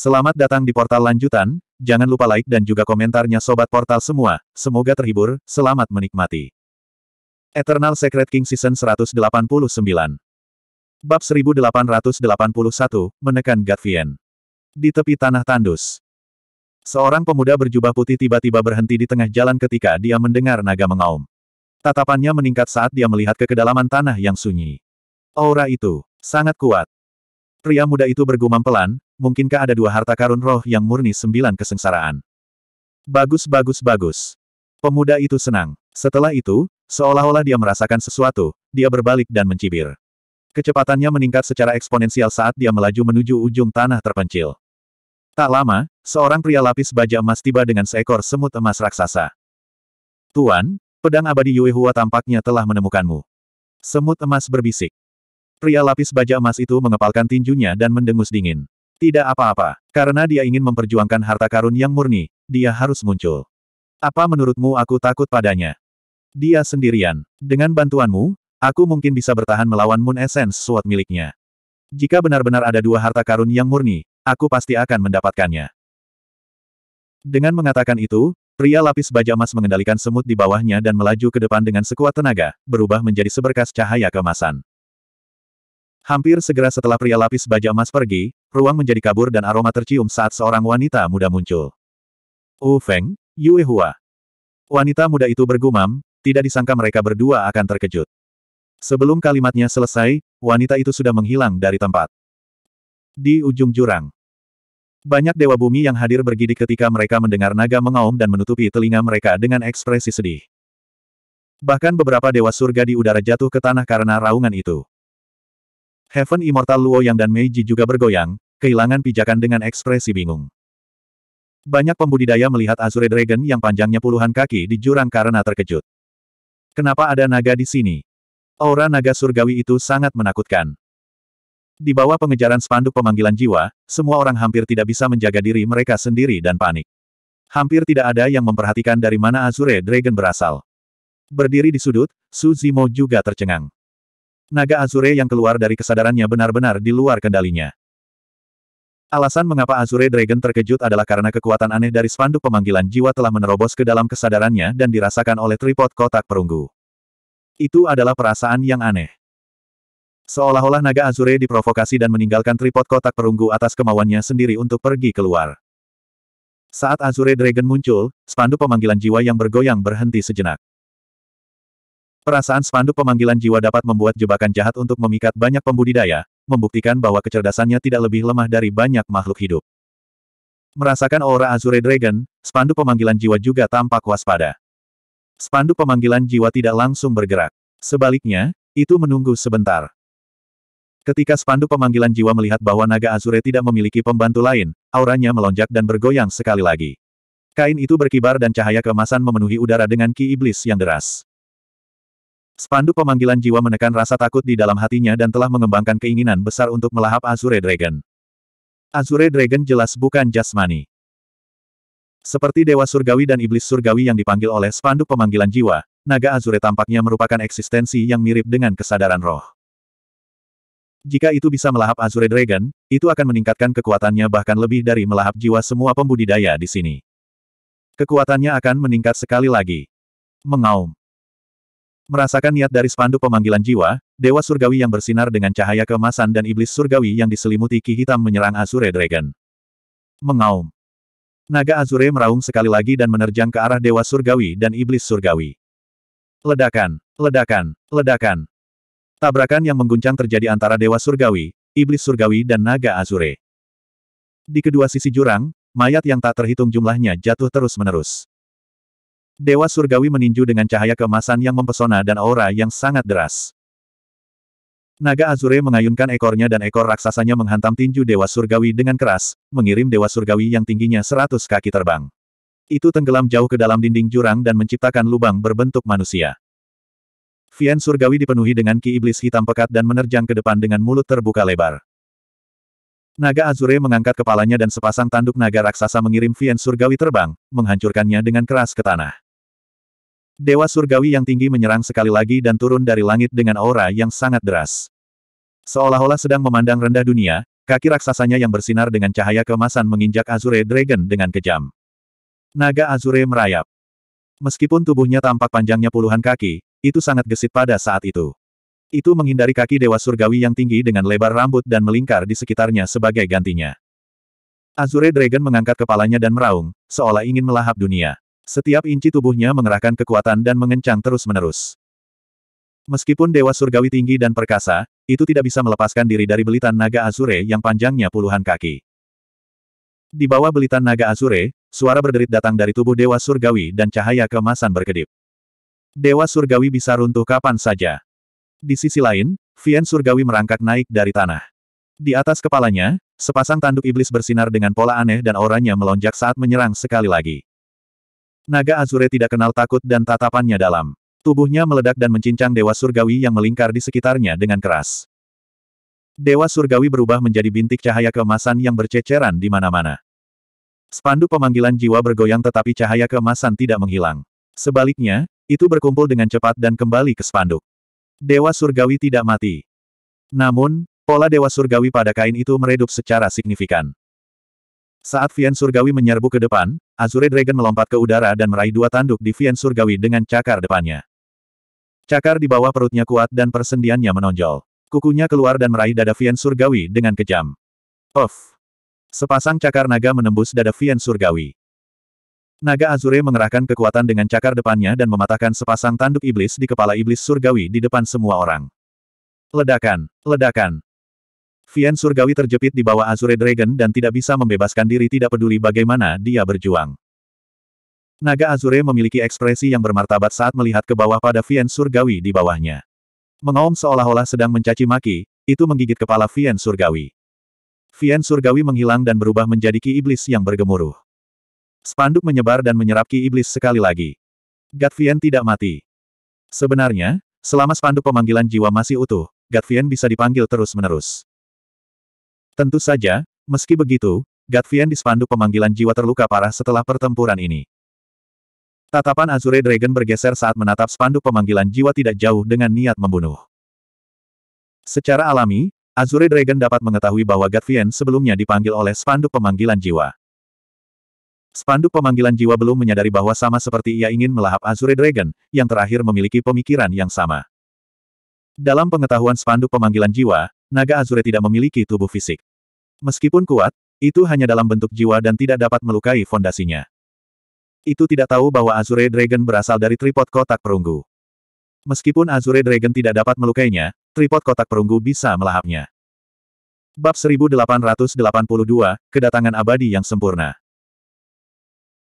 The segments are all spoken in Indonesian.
Selamat datang di portal lanjutan, jangan lupa like dan juga komentarnya sobat portal semua, semoga terhibur, selamat menikmati. Eternal Secret King Season 189 Bab 1881, Menekan Gatvien Di tepi tanah tandus Seorang pemuda berjubah putih tiba-tiba berhenti di tengah jalan ketika dia mendengar naga mengaum. Tatapannya meningkat saat dia melihat ke kedalaman tanah yang sunyi. Aura itu, sangat kuat. Pria muda itu bergumam pelan, mungkinkah ada dua harta karun roh yang murni sembilan kesengsaraan? Bagus bagus bagus. Pemuda itu senang. Setelah itu, seolah-olah dia merasakan sesuatu, dia berbalik dan mencibir. Kecepatannya meningkat secara eksponensial saat dia melaju menuju ujung tanah terpencil. Tak lama, seorang pria lapis baja emas tiba dengan seekor semut emas raksasa. Tuan, pedang abadi Yue Hua tampaknya telah menemukanmu. Semut emas berbisik. Pria lapis baja emas itu mengepalkan tinjunya dan mendengus dingin. Tidak apa-apa, karena dia ingin memperjuangkan harta karun yang murni, dia harus muncul. Apa menurutmu aku takut padanya? Dia sendirian. Dengan bantuanmu, aku mungkin bisa bertahan melawan Moon Essence suat miliknya. Jika benar-benar ada dua harta karun yang murni, aku pasti akan mendapatkannya. Dengan mengatakan itu, pria lapis baja emas mengendalikan semut di bawahnya dan melaju ke depan dengan sekuat tenaga, berubah menjadi seberkas cahaya kemasan. Hampir segera setelah pria lapis baja emas pergi, ruang menjadi kabur dan aroma tercium saat seorang wanita muda muncul. Wu Feng, Yue Hua. Wanita muda itu bergumam, tidak disangka mereka berdua akan terkejut. Sebelum kalimatnya selesai, wanita itu sudah menghilang dari tempat. Di ujung jurang. Banyak dewa bumi yang hadir bergidik ketika mereka mendengar naga mengaum dan menutupi telinga mereka dengan ekspresi sedih. Bahkan beberapa dewa surga di udara jatuh ke tanah karena raungan itu. Heaven Immortal Luo Yang dan Meiji juga bergoyang, kehilangan pijakan dengan ekspresi bingung. Banyak pembudidaya melihat Azure Dragon yang panjangnya puluhan kaki di jurang karena terkejut. Kenapa ada naga di sini? Aura naga surgawi itu sangat menakutkan. Di bawah pengejaran spanduk pemanggilan jiwa, semua orang hampir tidak bisa menjaga diri mereka sendiri dan panik. Hampir tidak ada yang memperhatikan dari mana Azure Dragon berasal. Berdiri di sudut, Suzimo juga tercengang. Naga Azure yang keluar dari kesadarannya benar-benar di luar kendalinya. Alasan mengapa Azure Dragon terkejut adalah karena kekuatan aneh dari spanduk pemanggilan jiwa telah menerobos ke dalam kesadarannya dan dirasakan oleh tripod kotak perunggu. Itu adalah perasaan yang aneh. Seolah-olah naga Azure diprovokasi dan meninggalkan tripod kotak perunggu atas kemauannya sendiri untuk pergi keluar. Saat Azure Dragon muncul, spanduk pemanggilan jiwa yang bergoyang berhenti sejenak. Perasaan spanduk pemanggilan jiwa dapat membuat jebakan jahat untuk memikat banyak pembudidaya, membuktikan bahwa kecerdasannya tidak lebih lemah dari banyak makhluk hidup. Merasakan aura Azure Dragon, spanduk pemanggilan jiwa juga tampak waspada. Spanduk pemanggilan jiwa tidak langsung bergerak. Sebaliknya, itu menunggu sebentar. Ketika spanduk pemanggilan jiwa melihat bahwa naga Azure tidak memiliki pembantu lain, auranya melonjak dan bergoyang sekali lagi. Kain itu berkibar dan cahaya kemasan memenuhi udara dengan ki iblis yang deras. Spanduk pemanggilan jiwa menekan rasa takut di dalam hatinya dan telah mengembangkan keinginan besar untuk melahap Azure Dragon. Azure Dragon jelas bukan jasmani. Seperti dewa surgawi dan iblis surgawi yang dipanggil oleh spanduk pemanggilan jiwa, naga Azure tampaknya merupakan eksistensi yang mirip dengan kesadaran roh. Jika itu bisa melahap Azure Dragon, itu akan meningkatkan kekuatannya bahkan lebih dari melahap jiwa semua pembudidaya di sini. Kekuatannya akan meningkat sekali lagi. Mengaum. Merasakan niat dari spanduk pemanggilan jiwa, Dewa Surgawi yang bersinar dengan cahaya kemasan dan iblis surgawi yang diselimuti ki hitam menyerang Azure Dragon. Mengaum. Naga Azure meraung sekali lagi dan menerjang ke arah Dewa Surgawi dan iblis surgawi. Ledakan, ledakan, ledakan. Tabrakan yang mengguncang terjadi antara Dewa Surgawi, iblis surgawi dan naga Azure. Di kedua sisi jurang, mayat yang tak terhitung jumlahnya jatuh terus-menerus. Dewa Surgawi meninju dengan cahaya kemasan yang mempesona dan aura yang sangat deras. Naga Azure mengayunkan ekornya dan ekor raksasanya menghantam tinju Dewa Surgawi dengan keras, mengirim Dewa Surgawi yang tingginya seratus kaki terbang. Itu tenggelam jauh ke dalam dinding jurang dan menciptakan lubang berbentuk manusia. Vian Surgawi dipenuhi dengan ki iblis hitam pekat dan menerjang ke depan dengan mulut terbuka lebar. Naga Azure mengangkat kepalanya dan sepasang tanduk naga raksasa mengirim Vian Surgawi terbang, menghancurkannya dengan keras ke tanah. Dewa surgawi yang tinggi menyerang sekali lagi dan turun dari langit dengan aura yang sangat deras. Seolah-olah sedang memandang rendah dunia, kaki raksasanya yang bersinar dengan cahaya kemasan menginjak Azure Dragon dengan kejam. Naga Azure merayap. Meskipun tubuhnya tampak panjangnya puluhan kaki, itu sangat gesit pada saat itu. Itu menghindari kaki Dewa Surgawi yang tinggi dengan lebar rambut dan melingkar di sekitarnya sebagai gantinya. Azure Dragon mengangkat kepalanya dan meraung, seolah ingin melahap dunia. Setiap inci tubuhnya mengerahkan kekuatan dan mengencang terus-menerus. Meskipun Dewa Surgawi tinggi dan perkasa, itu tidak bisa melepaskan diri dari belitan naga Azure yang panjangnya puluhan kaki. Di bawah belitan naga Azure, suara berderit datang dari tubuh Dewa Surgawi dan cahaya kemasan berkedip. Dewa Surgawi bisa runtuh kapan saja. Di sisi lain, Vien Surgawi merangkak naik dari tanah. Di atas kepalanya, sepasang tanduk iblis bersinar dengan pola aneh dan auranya melonjak saat menyerang sekali lagi. Naga Azure tidak kenal takut dan tatapannya dalam. Tubuhnya meledak dan mencincang Dewa Surgawi yang melingkar di sekitarnya dengan keras. Dewa Surgawi berubah menjadi bintik cahaya kemasan yang berceceran di mana-mana. Spanduk pemanggilan jiwa bergoyang tetapi cahaya kemasan tidak menghilang. Sebaliknya, itu berkumpul dengan cepat dan kembali ke spanduk. Dewa Surgawi tidak mati. Namun, pola Dewa Surgawi pada kain itu meredup secara signifikan. Saat Vian Surgawi menyerbu ke depan, Azure Dragon melompat ke udara dan meraih dua tanduk di Vian Surgawi dengan cakar depannya. Cakar di bawah perutnya kuat dan persendiannya menonjol. Kukunya keluar dan meraih dada Vian Surgawi dengan kejam. Of! Sepasang cakar naga menembus dada Vian Surgawi. Naga Azure mengerahkan kekuatan dengan cakar depannya dan mematahkan sepasang tanduk iblis di kepala iblis surgawi di depan semua orang. Ledakan, ledakan, Vian surgawi terjepit di bawah Azure Dragon dan tidak bisa membebaskan diri tidak peduli bagaimana dia berjuang. Naga Azure memiliki ekspresi yang bermartabat saat melihat ke bawah pada Vian surgawi di bawahnya. Mengaum seolah-olah sedang mencaci maki, itu menggigit kepala Vian surgawi. Vian surgawi menghilang dan berubah menjadi ki iblis yang bergemuruh. Spanduk menyebar dan menyerap ki iblis sekali lagi. Vian tidak mati. Sebenarnya, selama spanduk pemanggilan jiwa masih utuh, Vian bisa dipanggil terus-menerus. Tentu saja, meski begitu, Gatvian dispanduk pemanggilan jiwa terluka parah setelah pertempuran ini. Tatapan Azure Dragon bergeser saat menatap spanduk pemanggilan jiwa tidak jauh dengan niat membunuh. Secara alami, Azure Dragon dapat mengetahui bahwa Gatvian sebelumnya dipanggil oleh spanduk pemanggilan jiwa. Spanduk pemanggilan jiwa belum menyadari bahwa sama seperti ia ingin melahap Azure Dragon, yang terakhir memiliki pemikiran yang sama. Dalam pengetahuan spanduk pemanggilan jiwa, naga Azure tidak memiliki tubuh fisik. Meskipun kuat, itu hanya dalam bentuk jiwa dan tidak dapat melukai fondasinya. Itu tidak tahu bahwa Azure Dragon berasal dari tripod kotak perunggu. Meskipun Azure Dragon tidak dapat melukainya, tripod kotak perunggu bisa melahapnya. Bab 1882, Kedatangan Abadi yang Sempurna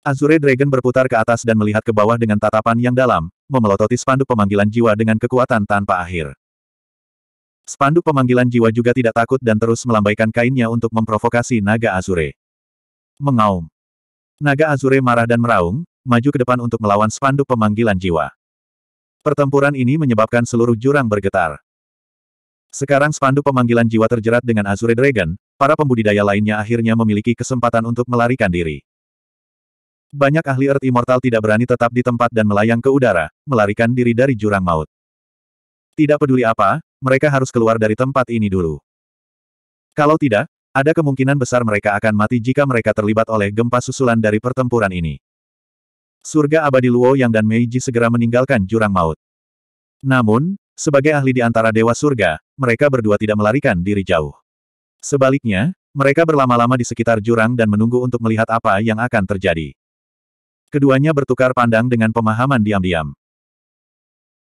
Azure Dragon berputar ke atas dan melihat ke bawah dengan tatapan yang dalam, memelototi spanduk pemanggilan jiwa dengan kekuatan tanpa akhir. Spanduk pemanggilan jiwa juga tidak takut dan terus melambaikan kainnya untuk memprovokasi naga Azure. Mengaum. Naga Azure marah dan meraung, maju ke depan untuk melawan spanduk pemanggilan jiwa. Pertempuran ini menyebabkan seluruh jurang bergetar. Sekarang spanduk pemanggilan jiwa terjerat dengan Azure Dragon, para pembudidaya lainnya akhirnya memiliki kesempatan untuk melarikan diri. Banyak ahli Earth Immortal tidak berani tetap di tempat dan melayang ke udara, melarikan diri dari jurang maut. Tidak peduli apa, mereka harus keluar dari tempat ini dulu. Kalau tidak, ada kemungkinan besar mereka akan mati jika mereka terlibat oleh gempa susulan dari pertempuran ini. Surga abadi Luo Yang dan Meiji segera meninggalkan jurang maut. Namun, sebagai ahli di antara dewa surga, mereka berdua tidak melarikan diri jauh. Sebaliknya, mereka berlama-lama di sekitar jurang dan menunggu untuk melihat apa yang akan terjadi. Keduanya bertukar pandang dengan pemahaman diam-diam.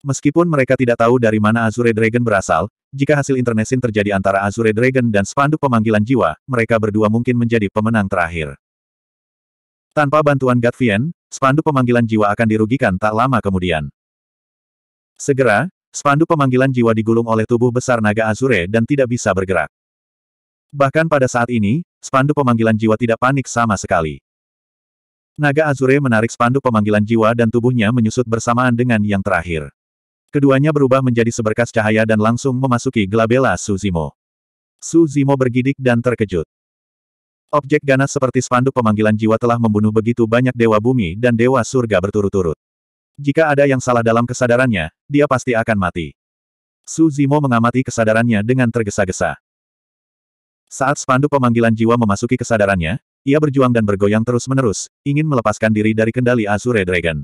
Meskipun mereka tidak tahu dari mana Azure Dragon berasal, jika hasil internesin terjadi antara Azure Dragon dan spanduk pemanggilan jiwa, mereka berdua mungkin menjadi pemenang terakhir. Tanpa bantuan Gatvian, spanduk pemanggilan jiwa akan dirugikan tak lama kemudian. Segera, spanduk pemanggilan jiwa digulung oleh tubuh besar naga Azure dan tidak bisa bergerak. Bahkan pada saat ini, spanduk pemanggilan jiwa tidak panik sama sekali. Naga Azure menarik spanduk pemanggilan jiwa dan tubuhnya menyusut bersamaan dengan yang terakhir. Keduanya berubah menjadi seberkas cahaya dan langsung memasuki gelabela Suzimo. Suzimo bergidik dan terkejut. Objek ganas seperti spanduk pemanggilan jiwa telah membunuh begitu banyak dewa bumi dan dewa surga berturut-turut. Jika ada yang salah dalam kesadarannya, dia pasti akan mati. Suzimo mengamati kesadarannya dengan tergesa-gesa. Saat spanduk pemanggilan jiwa memasuki kesadarannya, ia berjuang dan bergoyang terus-menerus, ingin melepaskan diri dari kendali Azure Dragon.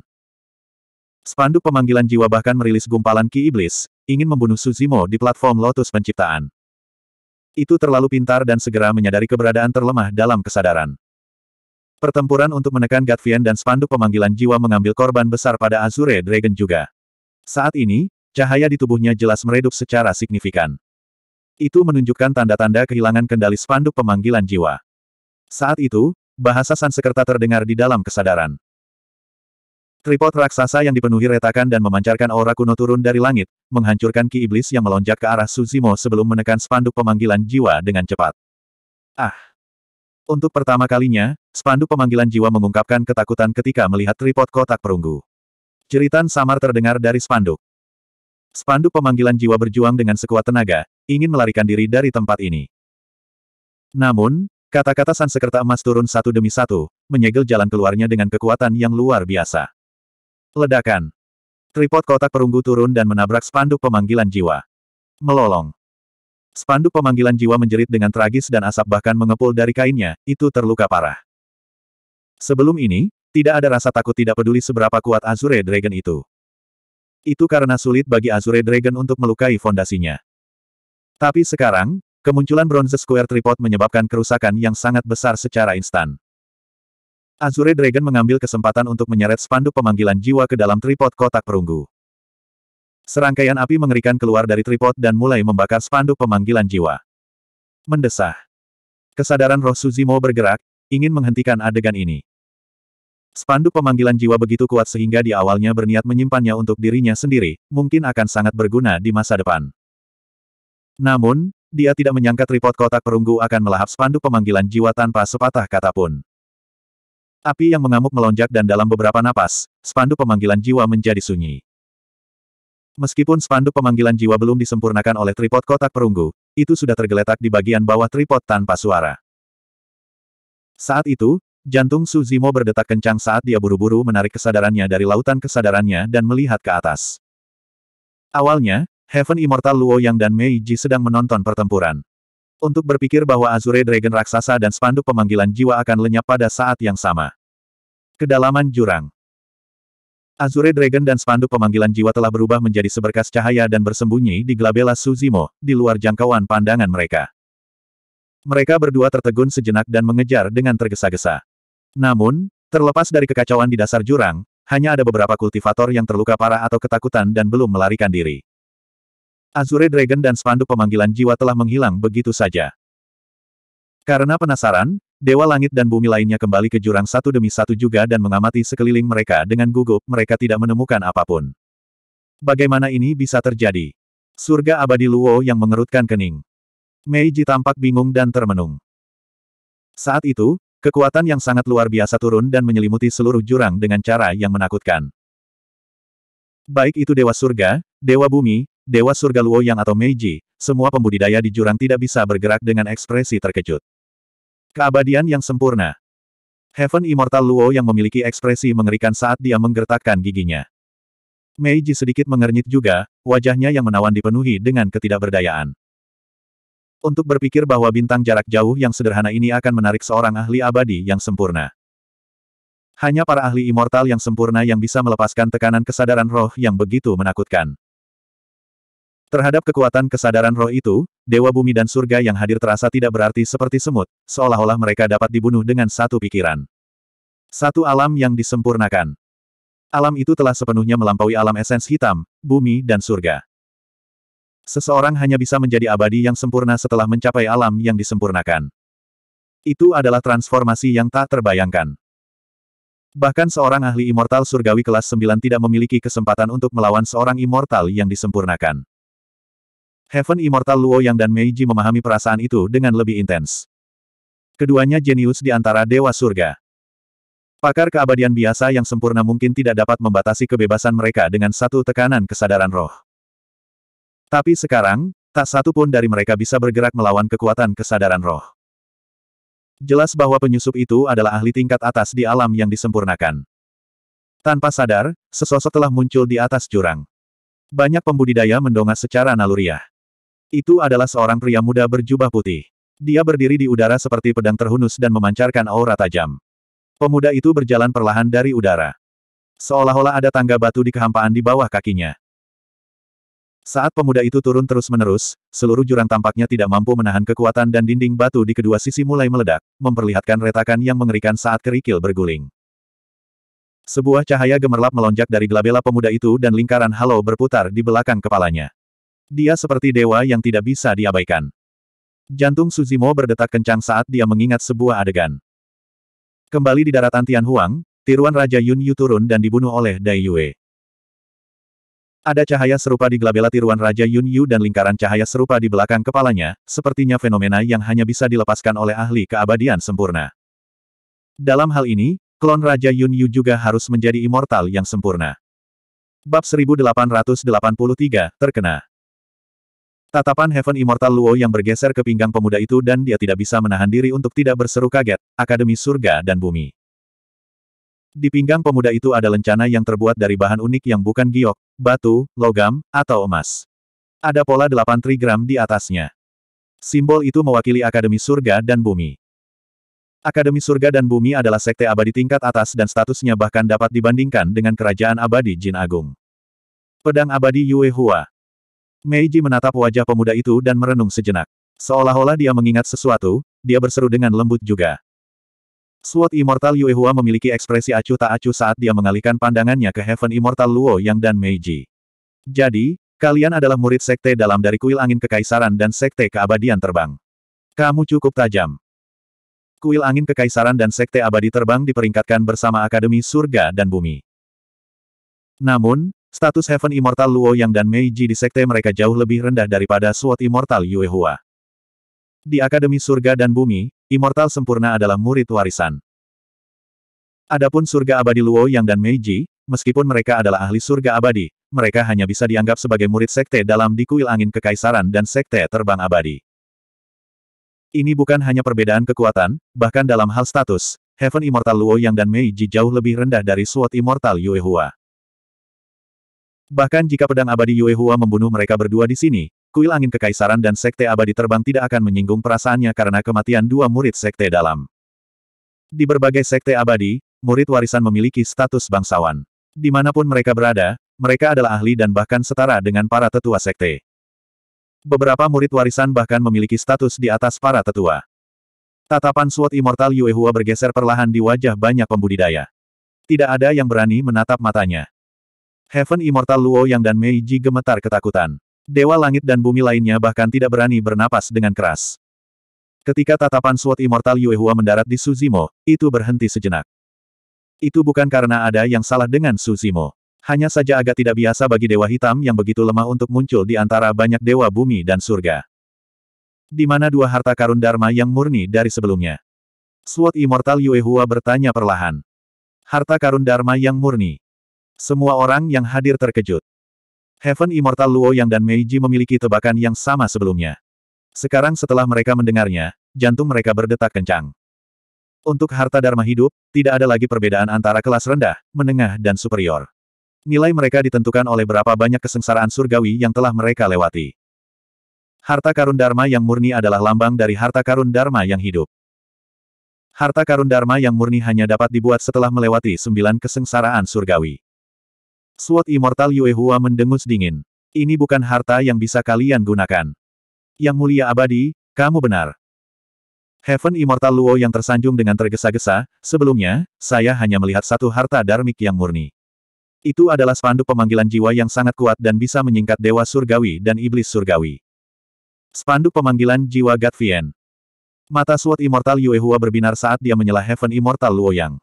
Spanduk pemanggilan jiwa bahkan merilis gumpalan Ki Iblis, ingin membunuh Suzimo di platform Lotus Penciptaan. Itu terlalu pintar dan segera menyadari keberadaan terlemah dalam kesadaran. Pertempuran untuk menekan Gatvian dan spanduk pemanggilan jiwa mengambil korban besar pada Azure Dragon juga. Saat ini, cahaya di tubuhnya jelas meredup secara signifikan. Itu menunjukkan tanda-tanda kehilangan kendali spanduk pemanggilan jiwa. Saat itu, bahasa Sansekerta terdengar di dalam kesadaran. Tripod raksasa yang dipenuhi retakan dan memancarkan aura kuno turun dari langit, menghancurkan ki iblis yang melonjak ke arah Suzimo sebelum menekan spanduk pemanggilan jiwa dengan cepat. Ah! Untuk pertama kalinya, spanduk pemanggilan jiwa mengungkapkan ketakutan ketika melihat tripod kotak perunggu. Jeritan samar terdengar dari spanduk. Spanduk pemanggilan jiwa berjuang dengan sekuat tenaga, ingin melarikan diri dari tempat ini. Namun, kata-kata Sansekerta emas turun satu demi satu, menyegel jalan keluarnya dengan kekuatan yang luar biasa. Ledakan. Tripod kotak perunggu turun dan menabrak spanduk pemanggilan jiwa. Melolong. Spanduk pemanggilan jiwa menjerit dengan tragis dan asap bahkan mengepul dari kainnya, itu terluka parah. Sebelum ini, tidak ada rasa takut tidak peduli seberapa kuat Azure Dragon itu. Itu karena sulit bagi Azure Dragon untuk melukai fondasinya. Tapi sekarang, Kemunculan Bronze Square Tripod menyebabkan kerusakan yang sangat besar secara instan. Azure Dragon mengambil kesempatan untuk menyeret spanduk pemanggilan jiwa ke dalam tripod kotak perunggu. Serangkaian api mengerikan keluar dari tripod dan mulai membakar spanduk pemanggilan jiwa. Mendesah. Kesadaran roh Suzimo bergerak, ingin menghentikan adegan ini. Spanduk pemanggilan jiwa begitu kuat sehingga di awalnya berniat menyimpannya untuk dirinya sendiri, mungkin akan sangat berguna di masa depan. Namun, dia tidak menyangka tripod kotak perunggu akan melahap spanduk pemanggilan jiwa tanpa sepatah kata pun. Api yang mengamuk melonjak dan dalam beberapa napas, spanduk pemanggilan jiwa menjadi sunyi. Meskipun spanduk pemanggilan jiwa belum disempurnakan oleh tripod kotak perunggu, itu sudah tergeletak di bagian bawah tripod tanpa suara. Saat itu, jantung Suzimo berdetak kencang saat dia buru-buru menarik kesadarannya dari lautan kesadarannya dan melihat ke atas. Awalnya, Heaven Immortal Luo Yang dan Meiji sedang menonton pertempuran untuk berpikir bahwa Azure Dragon raksasa dan spanduk pemanggilan jiwa akan lenyap pada saat yang sama. Kedalaman jurang Azure Dragon dan spanduk pemanggilan jiwa telah berubah menjadi seberkas cahaya dan bersembunyi di Glabella Suzimo, di luar jangkauan pandangan mereka. Mereka berdua tertegun sejenak dan mengejar dengan tergesa-gesa. Namun, terlepas dari kekacauan di dasar jurang, hanya ada beberapa kultivator yang terluka parah atau ketakutan dan belum melarikan diri. Azure Dragon dan spanduk pemanggilan jiwa telah menghilang begitu saja. Karena penasaran, Dewa Langit dan Bumi lainnya kembali ke jurang satu demi satu juga dan mengamati sekeliling mereka dengan gugup, mereka tidak menemukan apapun. Bagaimana ini bisa terjadi? Surga abadi Luo yang mengerutkan kening. Meiji tampak bingung dan termenung. Saat itu, kekuatan yang sangat luar biasa turun dan menyelimuti seluruh jurang dengan cara yang menakutkan. Baik itu Dewa Surga, Dewa Bumi, Dewa Surga Luo Yang atau Meiji, semua pembudidaya di jurang tidak bisa bergerak dengan ekspresi terkejut. Keabadian yang sempurna. Heaven Immortal Luo yang memiliki ekspresi mengerikan saat dia menggertakkan giginya. Meiji sedikit mengernyit juga, wajahnya yang menawan dipenuhi dengan ketidakberdayaan. Untuk berpikir bahwa bintang jarak jauh yang sederhana ini akan menarik seorang ahli abadi yang sempurna. Hanya para ahli immortal yang sempurna yang bisa melepaskan tekanan kesadaran roh yang begitu menakutkan. Terhadap kekuatan kesadaran roh itu, Dewa Bumi dan Surga yang hadir terasa tidak berarti seperti semut, seolah-olah mereka dapat dibunuh dengan satu pikiran. Satu alam yang disempurnakan. Alam itu telah sepenuhnya melampaui alam esens hitam, bumi dan surga. Seseorang hanya bisa menjadi abadi yang sempurna setelah mencapai alam yang disempurnakan. Itu adalah transformasi yang tak terbayangkan. Bahkan seorang ahli immortal surgawi kelas 9 tidak memiliki kesempatan untuk melawan seorang immortal yang disempurnakan. Heaven Immortal Luo Yang dan Meiji memahami perasaan itu dengan lebih intens. Keduanya jenius di antara dewa surga. Pakar keabadian biasa yang sempurna mungkin tidak dapat membatasi kebebasan mereka dengan satu tekanan kesadaran roh. Tapi sekarang, tak satu pun dari mereka bisa bergerak melawan kekuatan kesadaran roh. Jelas bahwa penyusup itu adalah ahli tingkat atas di alam yang disempurnakan. Tanpa sadar, sesosok telah muncul di atas jurang. Banyak pembudidaya mendongak secara naluriah. Itu adalah seorang pria muda berjubah putih. Dia berdiri di udara seperti pedang terhunus dan memancarkan aura tajam. Pemuda itu berjalan perlahan dari udara. Seolah-olah ada tangga batu di kehampaan di bawah kakinya. Saat pemuda itu turun terus-menerus, seluruh jurang tampaknya tidak mampu menahan kekuatan dan dinding batu di kedua sisi mulai meledak, memperlihatkan retakan yang mengerikan saat kerikil berguling. Sebuah cahaya gemerlap melonjak dari gelabela pemuda itu dan lingkaran halo berputar di belakang kepalanya. Dia seperti dewa yang tidak bisa diabaikan. Jantung Suzimo berdetak kencang saat dia mengingat sebuah adegan. Kembali di daratan Tianhuang, tiruan Raja Yun Yu turun dan dibunuh oleh Dai Yue. Ada cahaya serupa di gelabela tiruan Raja Yun Yu dan lingkaran cahaya serupa di belakang kepalanya, sepertinya fenomena yang hanya bisa dilepaskan oleh ahli keabadian sempurna. Dalam hal ini, klon Raja Yun Yu juga harus menjadi immortal yang sempurna. Bab 1883, terkena. Tatapan Heaven Immortal Luo yang bergeser ke pinggang pemuda itu dan dia tidak bisa menahan diri untuk tidak berseru kaget, Akademi Surga dan Bumi. Di pinggang pemuda itu ada lencana yang terbuat dari bahan unik yang bukan giok, batu, logam, atau emas. Ada pola delapan trigram di atasnya. Simbol itu mewakili Akademi Surga dan Bumi. Akademi Surga dan Bumi adalah sekte abadi tingkat atas dan statusnya bahkan dapat dibandingkan dengan Kerajaan Abadi Jin Agung. Pedang Abadi Yue Hua Meiji menatap wajah pemuda itu dan merenung sejenak. Seolah-olah dia mengingat sesuatu, dia berseru dengan lembut juga. Sword Immortal Yuehua memiliki ekspresi acuh tak acuh saat dia mengalihkan pandangannya ke Heaven Immortal Luo Yang dan Meiji. Jadi, kalian adalah murid sekte dalam dari kuil angin kekaisaran dan sekte keabadian terbang. Kamu cukup tajam. Kuil angin kekaisaran dan sekte abadi terbang diperingkatkan bersama Akademi Surga dan Bumi. Namun, Status Heaven Immortal Luo Yang dan Meiji di sekte mereka jauh lebih rendah daripada SWOT Immortal Yue Hua. Di Akademi Surga dan Bumi, Immortal Sempurna adalah murid warisan. Adapun surga abadi Luo Yang dan Meiji, meskipun mereka adalah ahli surga abadi, mereka hanya bisa dianggap sebagai murid sekte dalam di Kuil angin kekaisaran dan sekte terbang abadi. Ini bukan hanya perbedaan kekuatan, bahkan dalam hal status, Heaven Immortal Luo Yang dan Meiji jauh lebih rendah dari SWOT Immortal Yue Hua. Bahkan jika pedang abadi Yue Hua membunuh mereka berdua di sini, kuil angin kekaisaran dan sekte abadi terbang tidak akan menyinggung perasaannya karena kematian dua murid sekte dalam. Di berbagai sekte abadi, murid warisan memiliki status bangsawan. Dimanapun mereka berada, mereka adalah ahli dan bahkan setara dengan para tetua sekte. Beberapa murid warisan bahkan memiliki status di atas para tetua. Tatapan suot Immortal Yuehua bergeser perlahan di wajah banyak pembudidaya. Tidak ada yang berani menatap matanya. Heaven Immortal Luo Yang dan Mei Ji gemetar ketakutan. Dewa langit dan bumi lainnya bahkan tidak berani bernapas dengan keras. Ketika tatapan SWOT Immortal Yuehua mendarat di Suzimo, itu berhenti sejenak. Itu bukan karena ada yang salah dengan Suzimo. Hanya saja agak tidak biasa bagi Dewa Hitam yang begitu lemah untuk muncul di antara banyak Dewa Bumi dan Surga. Di mana dua harta karun Dharma yang murni dari sebelumnya. SWOT Immortal Yuehua bertanya perlahan. Harta karun Dharma yang murni. Semua orang yang hadir terkejut. Heaven Immortal Luo Yang dan Meiji memiliki tebakan yang sama sebelumnya. Sekarang setelah mereka mendengarnya, jantung mereka berdetak kencang. Untuk harta dharma hidup, tidak ada lagi perbedaan antara kelas rendah, menengah dan superior. Nilai mereka ditentukan oleh berapa banyak kesengsaraan surgawi yang telah mereka lewati. Harta karun dharma yang murni adalah lambang dari harta karun dharma yang hidup. Harta karun dharma yang murni hanya dapat dibuat setelah melewati sembilan kesengsaraan surgawi. Sword Immortal Yuehua mendengus dingin. Ini bukan harta yang bisa kalian gunakan. Yang mulia abadi, kamu benar. Heaven Immortal Luo yang tersanjung dengan tergesa-gesa, sebelumnya, saya hanya melihat satu harta darmik yang murni. Itu adalah spanduk pemanggilan jiwa yang sangat kuat dan bisa menyingkat dewa surgawi dan iblis surgawi. Spanduk pemanggilan jiwa Gatvien. Mata Sword Immortal Yuehua berbinar saat dia menyela Heaven Immortal Luo yang.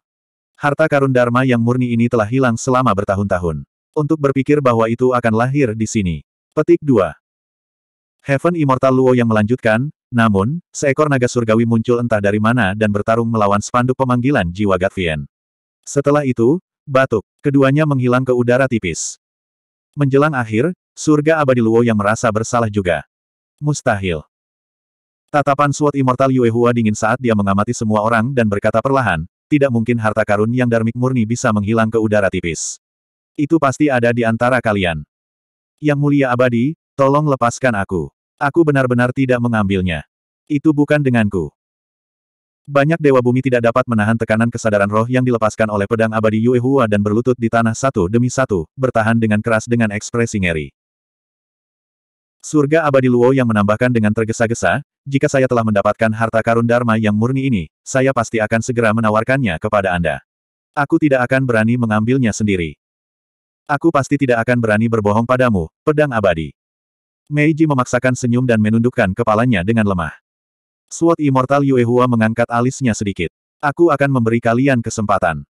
Harta karun Dharma yang murni ini telah hilang selama bertahun-tahun. Untuk berpikir bahwa itu akan lahir di sini. Petik 2. Heaven Immortal Luo yang melanjutkan, namun, seekor naga surgawi muncul entah dari mana dan bertarung melawan spanduk pemanggilan jiwa Gatvien. Setelah itu, batuk, keduanya menghilang ke udara tipis. Menjelang akhir, surga abadi Luo yang merasa bersalah juga. Mustahil. Tatapan SWOT Immortal Yuehua dingin saat dia mengamati semua orang dan berkata perlahan, tidak mungkin harta karun yang darmik murni bisa menghilang ke udara tipis. Itu pasti ada di antara kalian. Yang mulia abadi, tolong lepaskan aku. Aku benar-benar tidak mengambilnya. Itu bukan denganku. Banyak dewa bumi tidak dapat menahan tekanan kesadaran roh yang dilepaskan oleh pedang abadi Yuehua dan berlutut di tanah satu demi satu, bertahan dengan keras dengan ekspresi ngeri. Surga abadi Luo yang menambahkan dengan tergesa-gesa, jika saya telah mendapatkan harta karun Dharma yang murni ini, saya pasti akan segera menawarkannya kepada Anda. Aku tidak akan berani mengambilnya sendiri. Aku pasti tidak akan berani berbohong padamu, pedang abadi. Meiji memaksakan senyum dan menundukkan kepalanya dengan lemah. Sword Immortal Yuehua mengangkat alisnya sedikit. Aku akan memberi kalian kesempatan.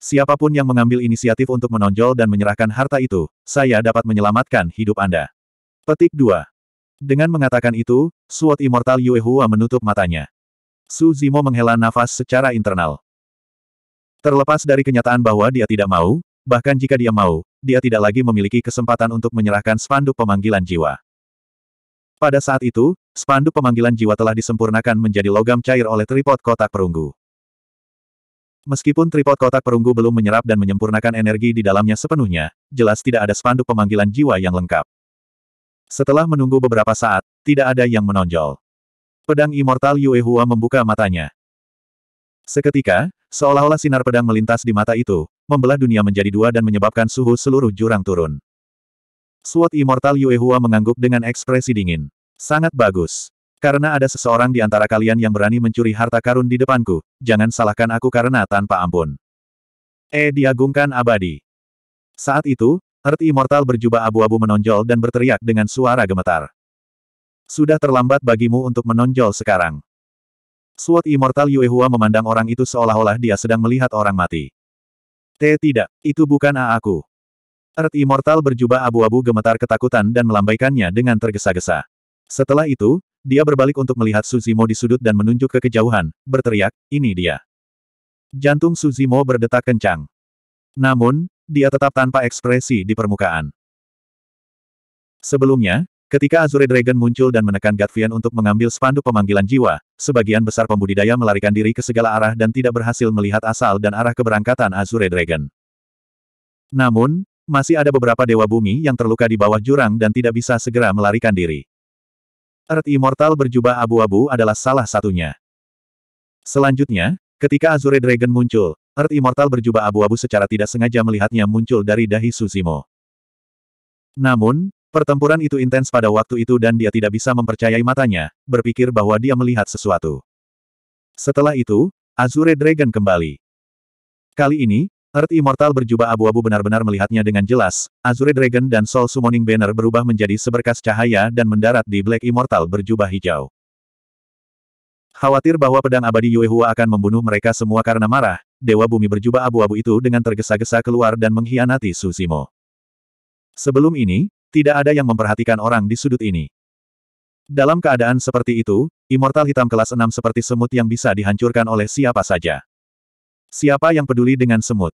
Siapapun yang mengambil inisiatif untuk menonjol dan menyerahkan harta itu, saya dapat menyelamatkan hidup Anda. Petik 2. Dengan mengatakan itu, Sword Immortal Yue Hua menutup matanya. Su Zimo menghela nafas secara internal. Terlepas dari kenyataan bahwa dia tidak mau, bahkan jika dia mau, dia tidak lagi memiliki kesempatan untuk menyerahkan spanduk pemanggilan jiwa. Pada saat itu, spanduk pemanggilan jiwa telah disempurnakan menjadi logam cair oleh tripod kotak perunggu. Meskipun tripod kotak perunggu belum menyerap dan menyempurnakan energi di dalamnya sepenuhnya, jelas tidak ada spanduk pemanggilan jiwa yang lengkap. Setelah menunggu beberapa saat, tidak ada yang menonjol. Pedang Immortal Yue Hua membuka matanya. Seketika, seolah-olah sinar pedang melintas di mata itu, membelah dunia menjadi dua dan menyebabkan suhu seluruh jurang turun. Sword Immortal Yue Hua mengangguk dengan ekspresi dingin. Sangat bagus. Karena ada seseorang di antara kalian yang berani mencuri harta karun di depanku, jangan salahkan aku karena tanpa ampun. Eh, diagungkan abadi. Saat itu, Earth Immortal berjubah abu-abu menonjol dan berteriak dengan suara gemetar. Sudah terlambat bagimu untuk menonjol sekarang. Suat Immortal Yuehua memandang orang itu seolah-olah dia sedang melihat orang mati. T tidak, itu bukan A aku. Earth Immortal berjubah abu-abu gemetar ketakutan dan melambaikannya dengan tergesa-gesa. Setelah itu, dia berbalik untuk melihat Suzimo di sudut dan menunjuk ke kejauhan, berteriak, ini dia. Jantung Suzimo berdetak kencang. Namun, dia tetap tanpa ekspresi di permukaan. Sebelumnya, ketika Azure Dragon muncul dan menekan Gatvian untuk mengambil spanduk pemanggilan jiwa, sebagian besar pembudidaya melarikan diri ke segala arah dan tidak berhasil melihat asal dan arah keberangkatan Azure Dragon. Namun, masih ada beberapa dewa bumi yang terluka di bawah jurang dan tidak bisa segera melarikan diri. Earth Immortal berjubah abu-abu adalah salah satunya. Selanjutnya, ketika Azure Dragon muncul, Earth Immortal berjubah abu-abu secara tidak sengaja melihatnya muncul dari dahi Suzimo. Namun, pertempuran itu intens pada waktu itu dan dia tidak bisa mempercayai matanya, berpikir bahwa dia melihat sesuatu. Setelah itu, Azure Dragon kembali. Kali ini, Earth Immortal berjubah abu-abu benar-benar melihatnya dengan jelas, Azure Dragon dan Soul Summoning Banner berubah menjadi seberkas cahaya dan mendarat di Black Immortal berjubah hijau. Khawatir bahwa pedang abadi Yuehua akan membunuh mereka semua karena marah, Dewa Bumi berjubah abu-abu itu dengan tergesa-gesa keluar dan mengkhianati Susimo. Sebelum ini, tidak ada yang memperhatikan orang di sudut ini. Dalam keadaan seperti itu, Immortal Hitam kelas 6 seperti semut yang bisa dihancurkan oleh siapa saja. Siapa yang peduli dengan semut?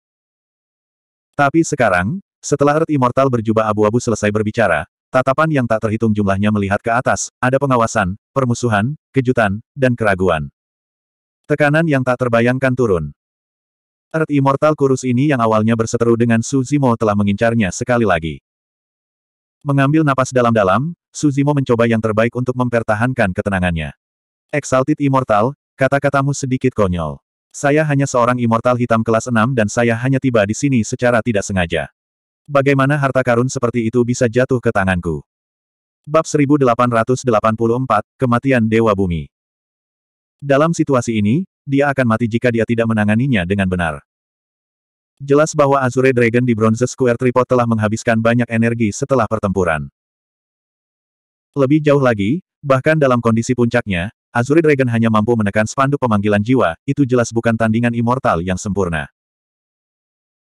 Tapi sekarang, setelah Earth Immortal berjubah abu-abu selesai berbicara, Tatapan yang tak terhitung jumlahnya melihat ke atas, ada pengawasan, permusuhan, kejutan, dan keraguan. Tekanan yang tak terbayangkan turun. Earth Immortal Kurus ini yang awalnya berseteru dengan Suzimo telah mengincarnya sekali lagi. Mengambil napas dalam-dalam, Suzimo mencoba yang terbaik untuk mempertahankan ketenangannya. Exalted Immortal, kata-katamu sedikit konyol. Saya hanya seorang immortal hitam kelas 6 dan saya hanya tiba di sini secara tidak sengaja. Bagaimana harta karun seperti itu bisa jatuh ke tanganku? Bab 1884, Kematian Dewa Bumi Dalam situasi ini, dia akan mati jika dia tidak menanganinya dengan benar. Jelas bahwa Azure Dragon di Bronze Square Tripod telah menghabiskan banyak energi setelah pertempuran. Lebih jauh lagi, bahkan dalam kondisi puncaknya, Azure Dragon hanya mampu menekan spanduk pemanggilan jiwa, itu jelas bukan tandingan immortal yang sempurna.